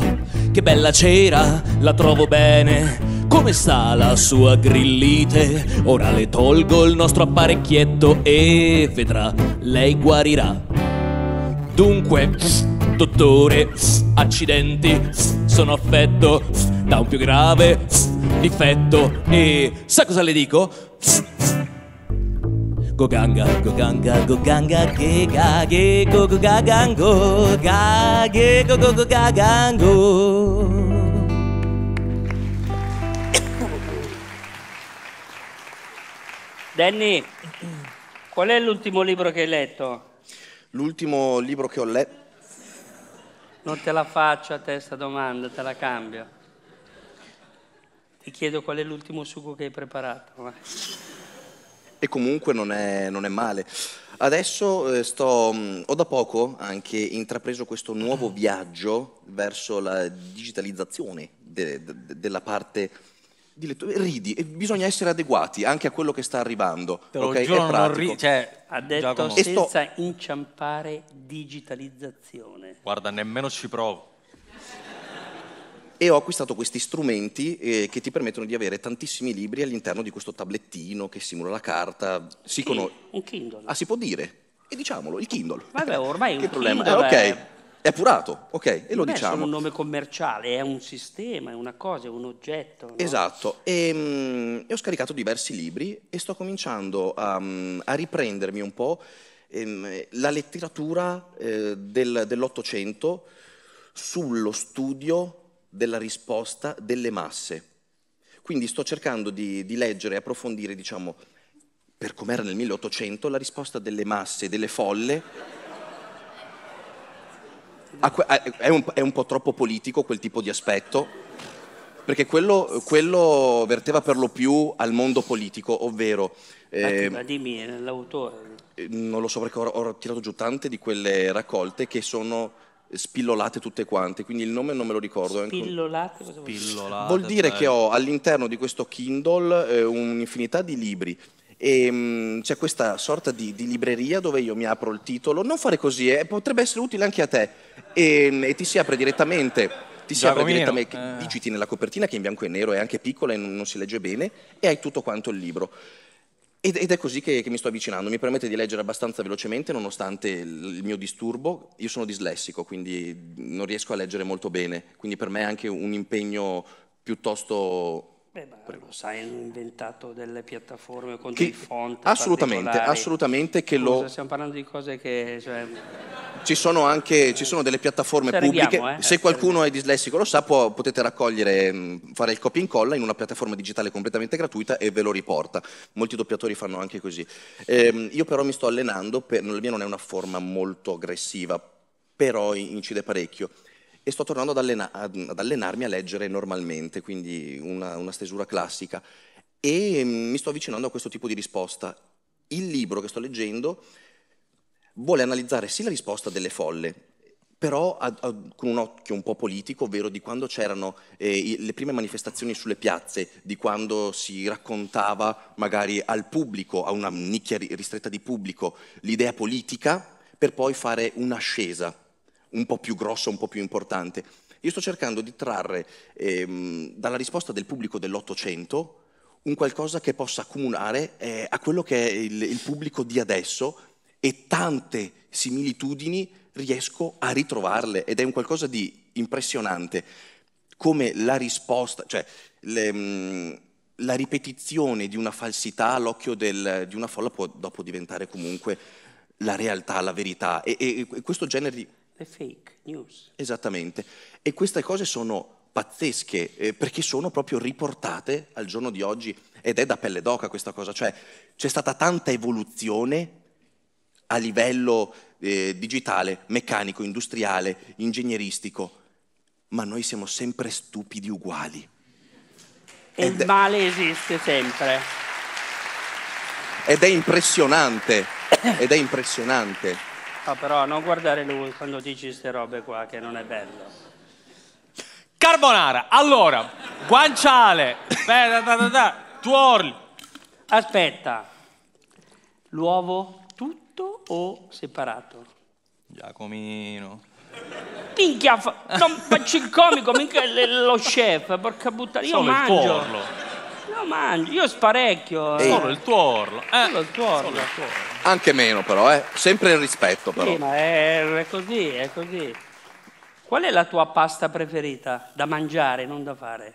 che bella cera, la trovo bene. Come sta la sua grillite? Ora le tolgo il nostro apparecchietto e vedrà, lei guarirà. Dunque, dottore, accidenti, sono affetto da un più grave difetto e sa cosa le dico? Go go ganga, Goganga, goganga, goganga, che gaghe, go gaghe, gogogagango. Danny, qual è l'ultimo libro che hai letto? L'ultimo libro che ho letto... Non te la faccio a te questa domanda, te la cambio. Ti chiedo qual è l'ultimo sugo che hai preparato. E comunque non è, non è male. Adesso eh, sto, mm, ho da poco anche intrapreso questo nuovo viaggio verso la digitalizzazione de, de, della parte di lettura, ridi e bisogna essere adeguati anche a quello che sta arrivando. Te lo okay? giuro, ri- cioè, ha detto senza sto... inciampare digitalizzazione. Guarda, nemmeno ci provo. E ho acquistato questi strumenti eh, che ti permettono di avere tantissimi libri all'interno di questo tablettino che simula la carta. Si sì, conos- un Kindle. Ah, si può dire? E diciamolo, il Kindle. Vabbè, ormai è un problema? Kindle eh, ok. È appurato, ok, e lo Beh, diciamo. È un nome commerciale, è un sistema, è una cosa, è un oggetto. No? Esatto, e, um, ho scaricato diversi libri e sto cominciando um, a riprendermi un po' um, la letteratura eh, del, dell'Ottocento sullo studio della risposta delle masse. Quindi sto cercando di, di leggere e approfondire, diciamo, per com'era nel 1800, la risposta delle masse, delle folle è un, è un po' troppo politico quel tipo di aspetto perché quello, quello, verteva per lo più al mondo politico, ovvero... Ehm, eh, ma dimmi, l'autore... Non lo so perché ho, ho, tirato giù tante di quelle raccolte che sono spillolate tutte quante, quindi il nome non me lo ricordo. Ecco. Spillolate? Cosa vuol dire? Vuol dire che ho all'interno di questo Kindle eh, un'infinità di libri e mm, c'è questa sorta di, di, libreria dove io mi apro il titolo, non fare così, eh, potrebbe essere utile anche a te, e, mm, e ti si apre direttamente, ti si apre direttamente eh. digiti nella copertina che in bianco e nero è anche piccola e non, non si legge bene, e hai tutto quanto il libro. Ed, ed è così che, che, mi sto avvicinando, mi permette di leggere abbastanza velocemente nonostante il, il mio disturbo, io sono dislessico quindi non riesco a leggere molto bene, quindi per me è anche un impegno piuttosto Beh, lo sai, hanno inventato delle piattaforme con che, dei font Assolutamente, assolutamente che Scusa, Stiamo parlando di cose che... Cioè... Ci sono anche ci sono delle piattaforme pubbliche. Eh, Se qualcuno è dislessico lo sa, può, potete raccogliere, mm, fare il copia e incolla in una piattaforma digitale completamente gratuita e ve lo riporta. Molti doppiatori fanno anche così. Eh, io però mi sto allenando, per, la mia non è una forma molto aggressiva, però incide parecchio e sto tornando ad, allena- ad allenarmi a leggere normalmente, quindi una, una stesura classica e mm, mi sto avvicinando a questo tipo di risposta. Il libro che sto leggendo vuole analizzare sì la risposta delle folle, però a, a, con un occhio un po' politico, ovvero di quando c'erano eh, i, le prime manifestazioni sulle piazze, di quando si raccontava magari al pubblico, a una nicchia ristretta di pubblico, l'idea politica per poi fare un'ascesa un po' più grossa, un po' più importante. Io sto cercando di trarre ehm, dalla risposta del pubblico dell'Ottocento un qualcosa che possa accomunare eh, a quello che è il, il pubblico di adesso e tante similitudini riesco a ritrovarle ed è un qualcosa di impressionante come la risposta, cioè le, mm, la ripetizione di una falsità all'occhio del, di una folla può dopo diventare comunque la realtà, la verità e, e, e questo genere di the fake news. Esattamente. E queste cose sono pazzesche eh, perché sono proprio riportate al giorno di oggi ed è da pelle d'oca questa cosa, cioè c'è stata tanta evoluzione a livello eh, digitale, meccanico, industriale, ingegneristico, ma noi siamo sempre stupidi uguali. E il male esiste sempre. Ed è impressionante, ed è impressionante. Ah, però non guardare lui quando dici queste robe qua, che non è bello. Carbonara, allora, guanciale, da, tuorli. Aspetta, l'uovo tutto o separato? Giacomino. Minchia, fa... non faccio il comico, mica lo chef, porca puttana, io Solo mangio. Il tuorlo lo mangi, io sparecchio. Ehi. Solo il tuo orlo. Eh. Solo il tuo orlo. Solo il tuo orlo. Anche meno però, eh. Sempre il rispetto però. Sì, ma è, è così, è così. Qual è la tua pasta preferita da mangiare, non da fare?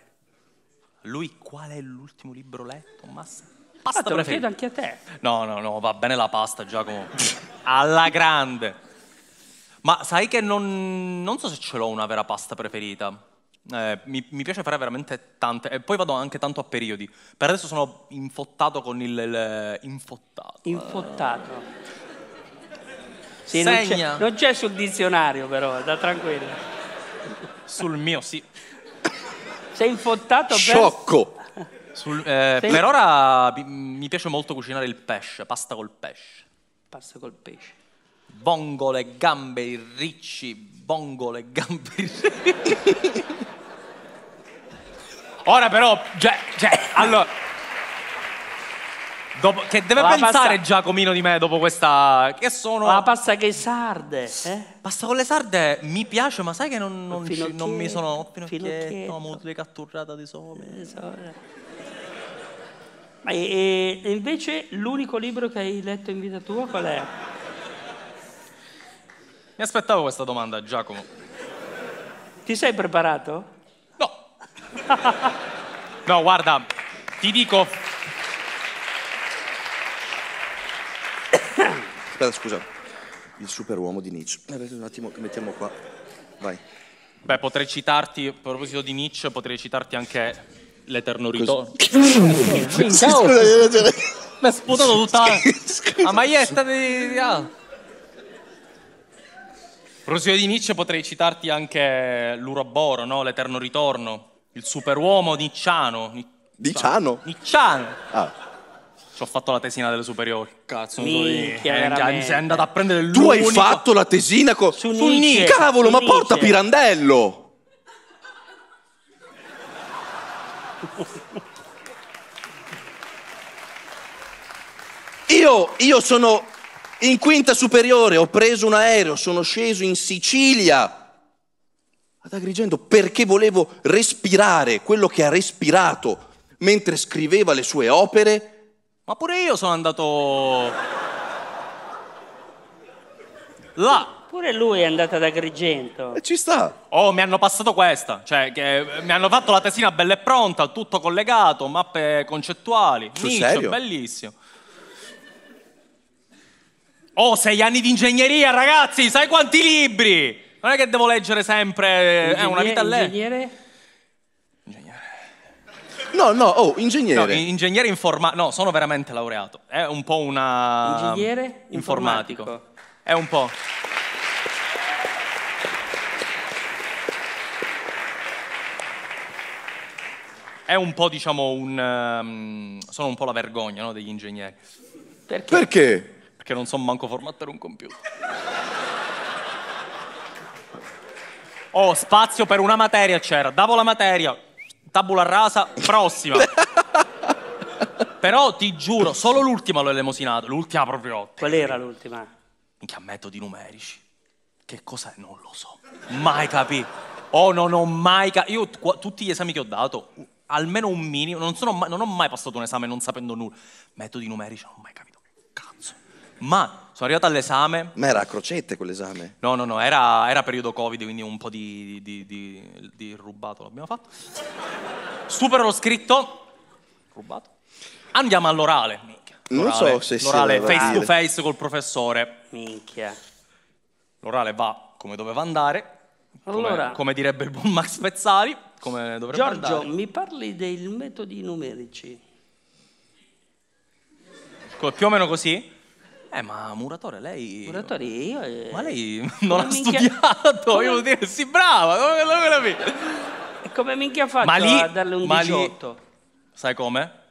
Lui qual è l'ultimo libro letto? Massa. Ah, pasta ah, te lo chiedo anche a te. No, no, no, va bene la pasta, Giacomo. Alla grande. Ma sai che non, non so se ce l'ho una vera pasta preferita. Eh, mi, mi, piace fare veramente tante, e poi vado anche tanto a periodi. Per adesso sono infottato con il. il infottato. Infottato. Sì, non c'è, non, c'è, sul dizionario, però, da tranquillo. Sul mio, sì. Sei infottato Sciocco. per. Sciocco! Sul, eh, Sei... Per ora mi piace molto cucinare il pesce, pasta col pesce. Pasta col pesce. Vongole, gambe, ricci, vongole, gambe, ricci. Ora però, cioè, cioè allora... Dopo, che deve la pensare pasta... Giacomino di me dopo questa... Che sono... La pasta che sarde, eh? Pasta con le sarde mi piace, ma sai che non, non, ci, non mi sono... Finocchietto, finocchietto. multicatturata di sole. Eh. E, e invece l'unico libro che hai letto in vita tua qual è? Mi aspettavo questa domanda, Giacomo. Ti sei preparato? No, guarda, ti dico... Aspetta, scusa. Il superuomo di Nietzsche. Eh, un attimo mettiamo qua. Vai. Beh, potrei citarti, a proposito di Nietzsche, potrei citarti anche l'Eterno Ritorno. Ciao! Mi ha sputato tutta la maglietta di... Ah. A di Nietzsche potrei citarti anche l'Uroboro, no? l'Eterno Ritorno il superuomo nicciano. Nicciano? Nicciano. Ah. Ci ho fatto la tesina delle superiori. Cazzo, non so di... Minchia, veramente. Eh, sei andato a prendere il Tu hai fatto la tesina con... Su Nietzsche, Cavolo, su ma Nietzsche. porta Pirandello! Io, io sono in quinta superiore, ho preso un aereo, sono sceso in Sicilia ad Agrigento perché volevo respirare quello che ha respirato mentre scriveva le sue opere. Ma pure io sono andato là. Pure lui è andato ad Agrigento. E ci sta. Oh, mi hanno passato questa. Cioè, eh, mi hanno fatto la tesina bella e pronta, tutto collegato, mappe concettuali. Sul Nietzsche, bellissimo. Oh, sei anni di ingegneria, ragazzi, sai quanti libri? Non è che devo leggere sempre. Ingegner- eh, è una vita a lei. Ingegnere? Ingegnere. No, no, oh, ingegnere. No, ingegnere informatico. No, sono veramente laureato. È un po' una. Ingegnere? Informatico. informatico. È un po'. È un po', diciamo, un. Um, sono un po' la vergogna no, degli ingegneri. Perché? Perché? Perché non so manco formattare un computer. Oh, spazio per una materia c'era. Davo la materia, tabula rasa, prossima. Però ti giuro, solo l'ultima l'ho elemosinata. L'ultima proprio. Qual era l'ultima? Minchia, metodi numerici. Che cos'è? Non lo so. Mai capito. Oh, non ho mai capito. Io qua, tutti gli esami che ho dato, almeno un minimo, non, mai, non ho mai passato un esame non sapendo nulla. Metodi numerici non ho mai capito ma sono arrivato all'esame. Ma era a crocette quell'esame? No, no, no, era, era periodo Covid, quindi un po' di, di, di, di rubato l'abbiamo fatto. Supero lo scritto, rubato. Andiamo all'orale. Minchia. non so se sia L'orale face to face col professore. Minchia. L'orale va come doveva andare, come, allora, come direbbe il buon Max Pezzali, come dovrebbe Giorgio, andare. Giorgio, mi parli dei metodi numerici? Più o meno così? Eh, ma Muratore, lei. Muratore, io. Eh, ma lei non ha minchia... studiato! Come... Io volevo dire, sì, brava! Come, come, la... E come minchia fa ma lì, a darle un ma 18? Lì... Sai come?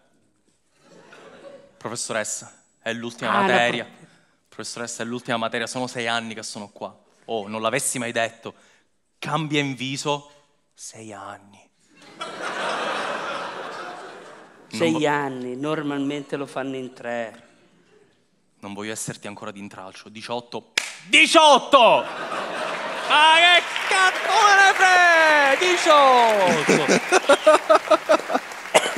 Professoressa, è l'ultima ah, materia. Pro... Professoressa, è l'ultima materia, sono sei anni che sono qua. Oh, non l'avessi mai detto. Cambia in viso, sei anni. Sei non... anni, normalmente lo fanno in tre. Non voglio esserti ancora d'intralcio. 18. 18! Ma che cazzo ne frega?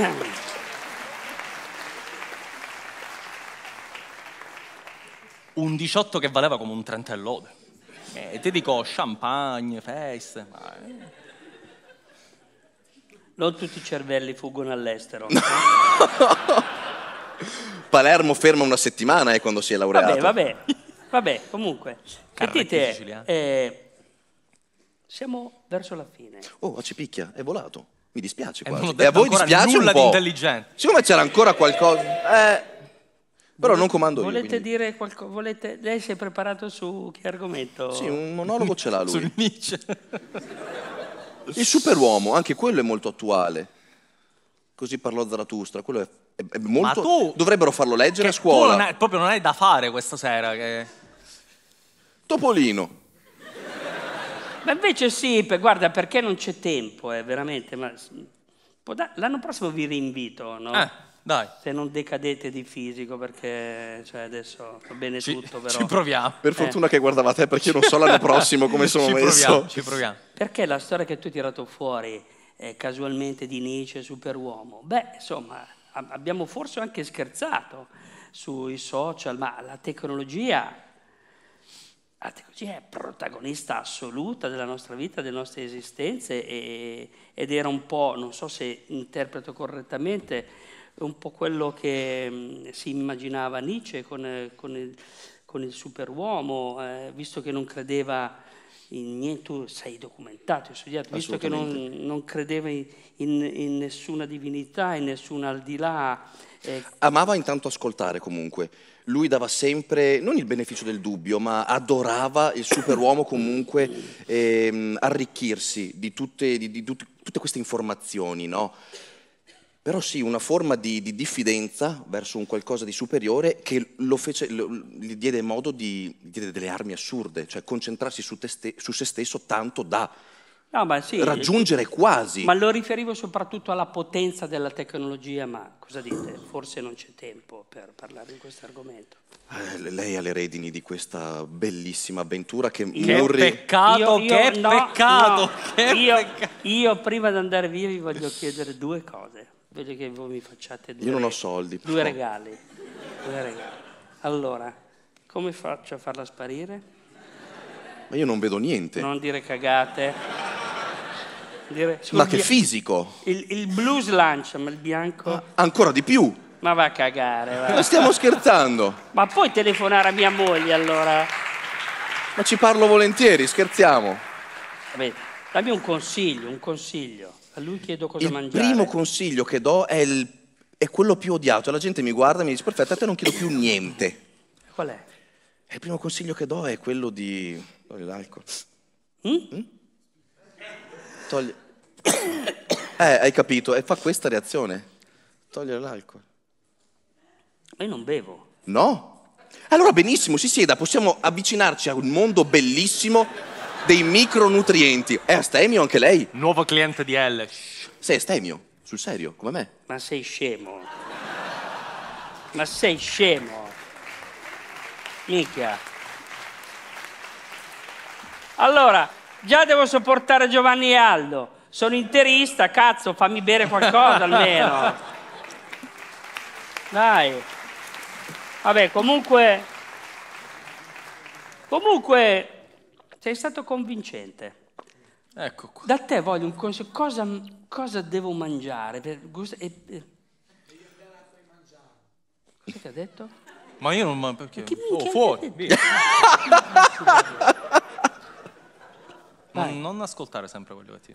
18! un 18 che valeva come un 30 e lode. E ti dico champagne, feste. Ma... Eh. Non tutti i cervelli fuggono all'estero. No. Palermo ferma una settimana eh, quando si è laureato. Vabbè, vabbè, vabbè comunque. Sentite, eh. eh, siamo verso la fine. Oh, ci picchia, è volato. Mi dispiace quasi. E a voi dispiace un po'. di Siccome c'era ancora qualcosa... Eh... Però volete, non comando io. Volete quindi. dire qualcosa? Volete... Lei si è preparato su che argomento? Sì, un monologo ce l'ha lui. Sul Nietzsche. Il superuomo, anche quello è molto attuale. Così parlò Zaratustra, quello è, è molto... Ma tu, dovrebbero farlo leggere a scuola. Tu non hai, proprio non hai da fare questa sera. Che... Topolino. Ma invece sì, per, guarda, perché non c'è tempo, eh, veramente. Ma, da, l'anno prossimo vi rinvito, no? Eh, dai. Se non decadete di fisico, perché cioè, adesso va bene ci, tutto, però. Ci proviamo. Per eh. fortuna eh. che guardavate, perché io non so l'anno prossimo come sono ci messo. Proviamo, ci proviamo. Perché la storia che tu hai tirato fuori eh, casualmente di Nietzsche, Superuomo. Beh, insomma, abbiamo forse anche scherzato sui social, ma la tecnologia, la tecnologia è protagonista assoluta della nostra vita, delle nostre esistenze e, ed era un po', non so se interpreto correttamente, un po' quello che mh, mm, si immaginava Nietzsche con, con, il, con il superuomo, eh, visto che non credeva in niente tu sei documentato, hai studiato, visto che non, non credeva in, in, nessuna divinità, in nessun al di là. Eh. Amava intanto ascoltare comunque. Lui dava sempre, non il beneficio del dubbio, ma adorava il superuomo comunque ehm, arricchirsi di tutte, di, di, di tutte queste informazioni, no? però sì, una forma di, di, diffidenza verso un qualcosa di superiore che lo fece, lo, gli diede modo di gli diede delle armi assurde, cioè concentrarsi su, ste, su se stesso tanto da no, sì, raggiungere quasi. Ma lo riferivo soprattutto alla potenza della tecnologia, ma cosa dite? Forse non c'è tempo per parlare di questo argomento. Eh, lei ha le redini di questa bellissima avventura che, che Peccato, che peccato! Io prima di andare via vi voglio chiedere due cose. Voglio che voi mi facciate due, Io non ho soldi, due regali. due regali. Allora, come faccio a farla sparire? Ma io non vedo niente. Non dire cagate. Dire, ma che fisico! Il, il blu slancia, ma il bianco... Ma ah, ancora di più! Ma va a cagare, va. Ma stiamo scherzando! Ma puoi telefonare a mia moglie, allora? Ma ci parlo volentieri, scherziamo! Vabbè, dammi un consiglio, un consiglio. A lui chiedo cosa il mangiare. Il primo consiglio che do è, il, è quello più odiato. La gente mi guarda e mi dice, perfetto, a te non chiedo più niente. Qual è? Il primo consiglio che do è quello di... Togli l'alcol. Mm? Mm? Togli... eh, hai capito, e fa questa reazione. Togliere l'alcol. Ma io non bevo. No? Allora benissimo, si sieda, possiamo avvicinarci a un mondo bellissimo dei micronutrienti. È astemio anche lei? Nuovo cliente di L. Sei astemio? Sul serio, come me? Ma sei scemo. Ma sei scemo. Mica. Allora, già devo sopportare Giovanni e Aldo. Sono interista, cazzo, fammi bere qualcosa almeno. Dai. Vabbè, comunque... Comunque, sei stato convincente. Ecco qua. Da te voglio un consiglio, cosa, cosa devo mangiare? Per gust- e, e... Cosa ti ha detto? Ma io non... mangio perché? Che oh, fuori! non, non ascoltare sempre quello che ti...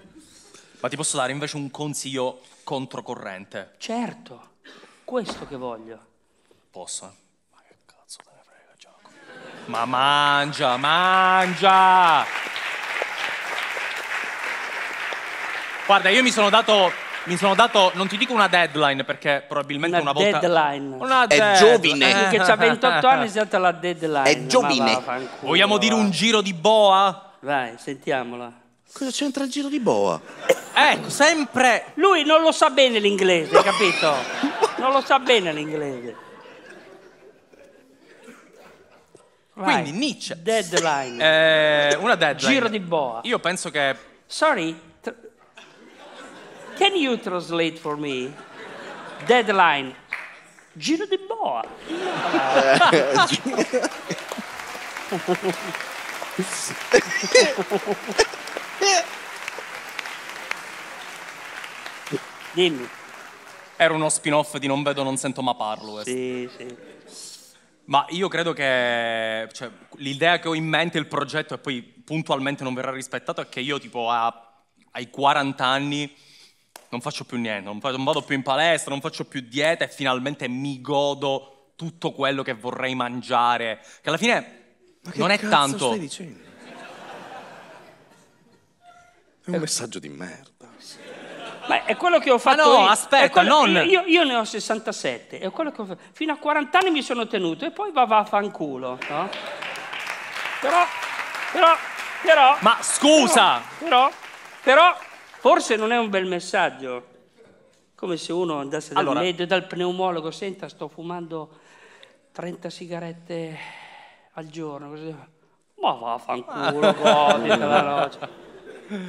Ma ti posso dare invece un consiglio controcorrente? Certo, questo che voglio. Posso, eh? Ma mangia, mangia! Guarda, io mi sono dato mi sono dato, non ti dico una deadline perché probabilmente una, una volta... Deadline. Una deadline. È giovine. Eh, che ha 28 anni si salta la deadline. È giovine. Va, va, Vogliamo dire un eh. giro di boa? Vai, sentiamola. Cosa c'entra il giro di boa? ecco, sempre... Lui non lo sa bene l'inglese, no. capito? Non lo sa bene l'inglese. Right. Quindi Nietzsche. Deadline. Eh, una deadline. Giro di boa. Io penso che... Sorry. Tr- can you translate for me? Deadline. Giro di boa. Dimmi. Era uno spin-off di Non vedo, non sento, ma parlo. Eh. Sì, sì. Ma io credo che cioè, l'idea che ho in mente, il progetto, e poi puntualmente non verrà rispettato, è che io tipo a, ai 40 anni non faccio più niente, non, faccio, non, vado più in palestra, non faccio più dieta e finalmente mi godo tutto quello che vorrei mangiare. Che alla fine Ma che non è tanto... Stai dicendo? È un eh, messaggio di merda. Ma è quello che ho ah, fatto. Ma no, io. aspetta, quello, non. Io, io, ne ho 67, è quello che ho fatto. Fino a 40 anni mi sono tenuto e poi va vaffanculo, no? Però, però, però. Ma scusa! Però, però, forse non è un bel messaggio. Come se uno andasse dal allora. medio, dal pneumologo, senta, sto fumando 30 sigarette al giorno, così. Ma vaffanculo, goditela, no? Cioè.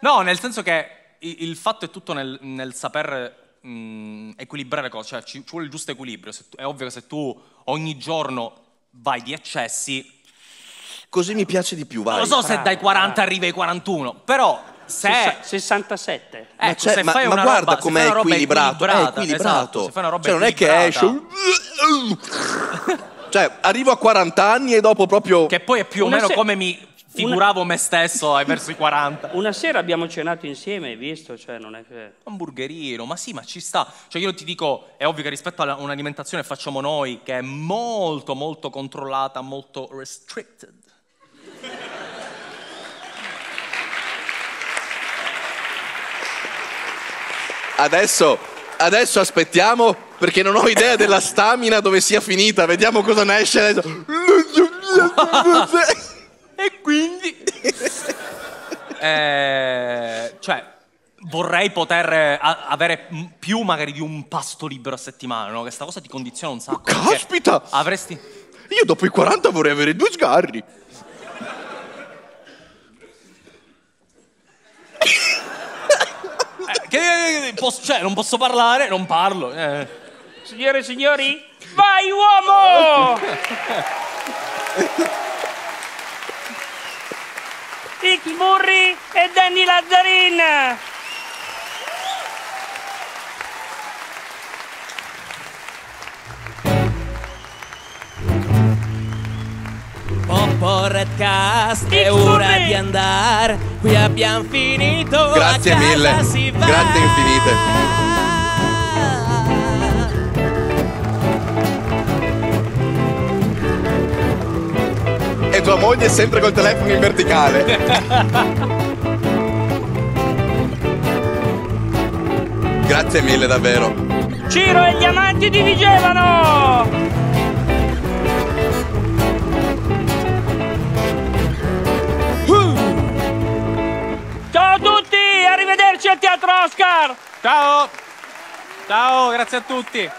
No, nel senso che il fatto è tutto nel, nel saper mh, mm, equilibrare cose, cioè ci, ci, vuole il giusto equilibrio. Tu, è ovvio che se tu ogni giorno vai di eccessi... Così mi piace di più, vai. Non lo so se dai 40 arrivi ai 41, però se... 67. Ecco, eh, ma, cioè, ma, ma guarda com'è esatto, equilibrato. È equilibrato. Esatto, cioè, non è che esce... cioè, arrivo a 40 anni e dopo proprio... Che poi è più o meno se... come mi Figuravo una... me stesso ai versi 40. Una sera abbiamo cenato insieme, hai visto? Cioè, non è che... Hamburgerino, ma sì, ma ci sta. Cioè, io ti dico, è ovvio che rispetto a un'alimentazione facciamo noi, che è molto, molto controllata, molto restricted. Adesso, adesso aspettiamo, perché non ho idea della stamina dove sia finita. Vediamo cosa ne esce adesso. E quindi... eh, cioè, vorrei poter eh, avere più magari di un pasto libero a settimana, no? Questa cosa ti condiziona un sacco. Ma caspita! Avresti... Io dopo i 40 vorrei avere due sgarri. eh, che, che, eh, che, posso, cioè, non posso parlare, non parlo. Eh. Signore e signori, vai uomo! Ricky Burri e Danny Lazzarin. Podcast, è ora di andare, qui abbiamo finito. Grazie mille, grazie infinite. tua moglie è sempre col telefono in verticale. Grazie mille davvero. Ciro e gli amanti ti dicevano! Ciao a tutti, arrivederci al Teatro Oscar! Ciao! Ciao, grazie a tutti!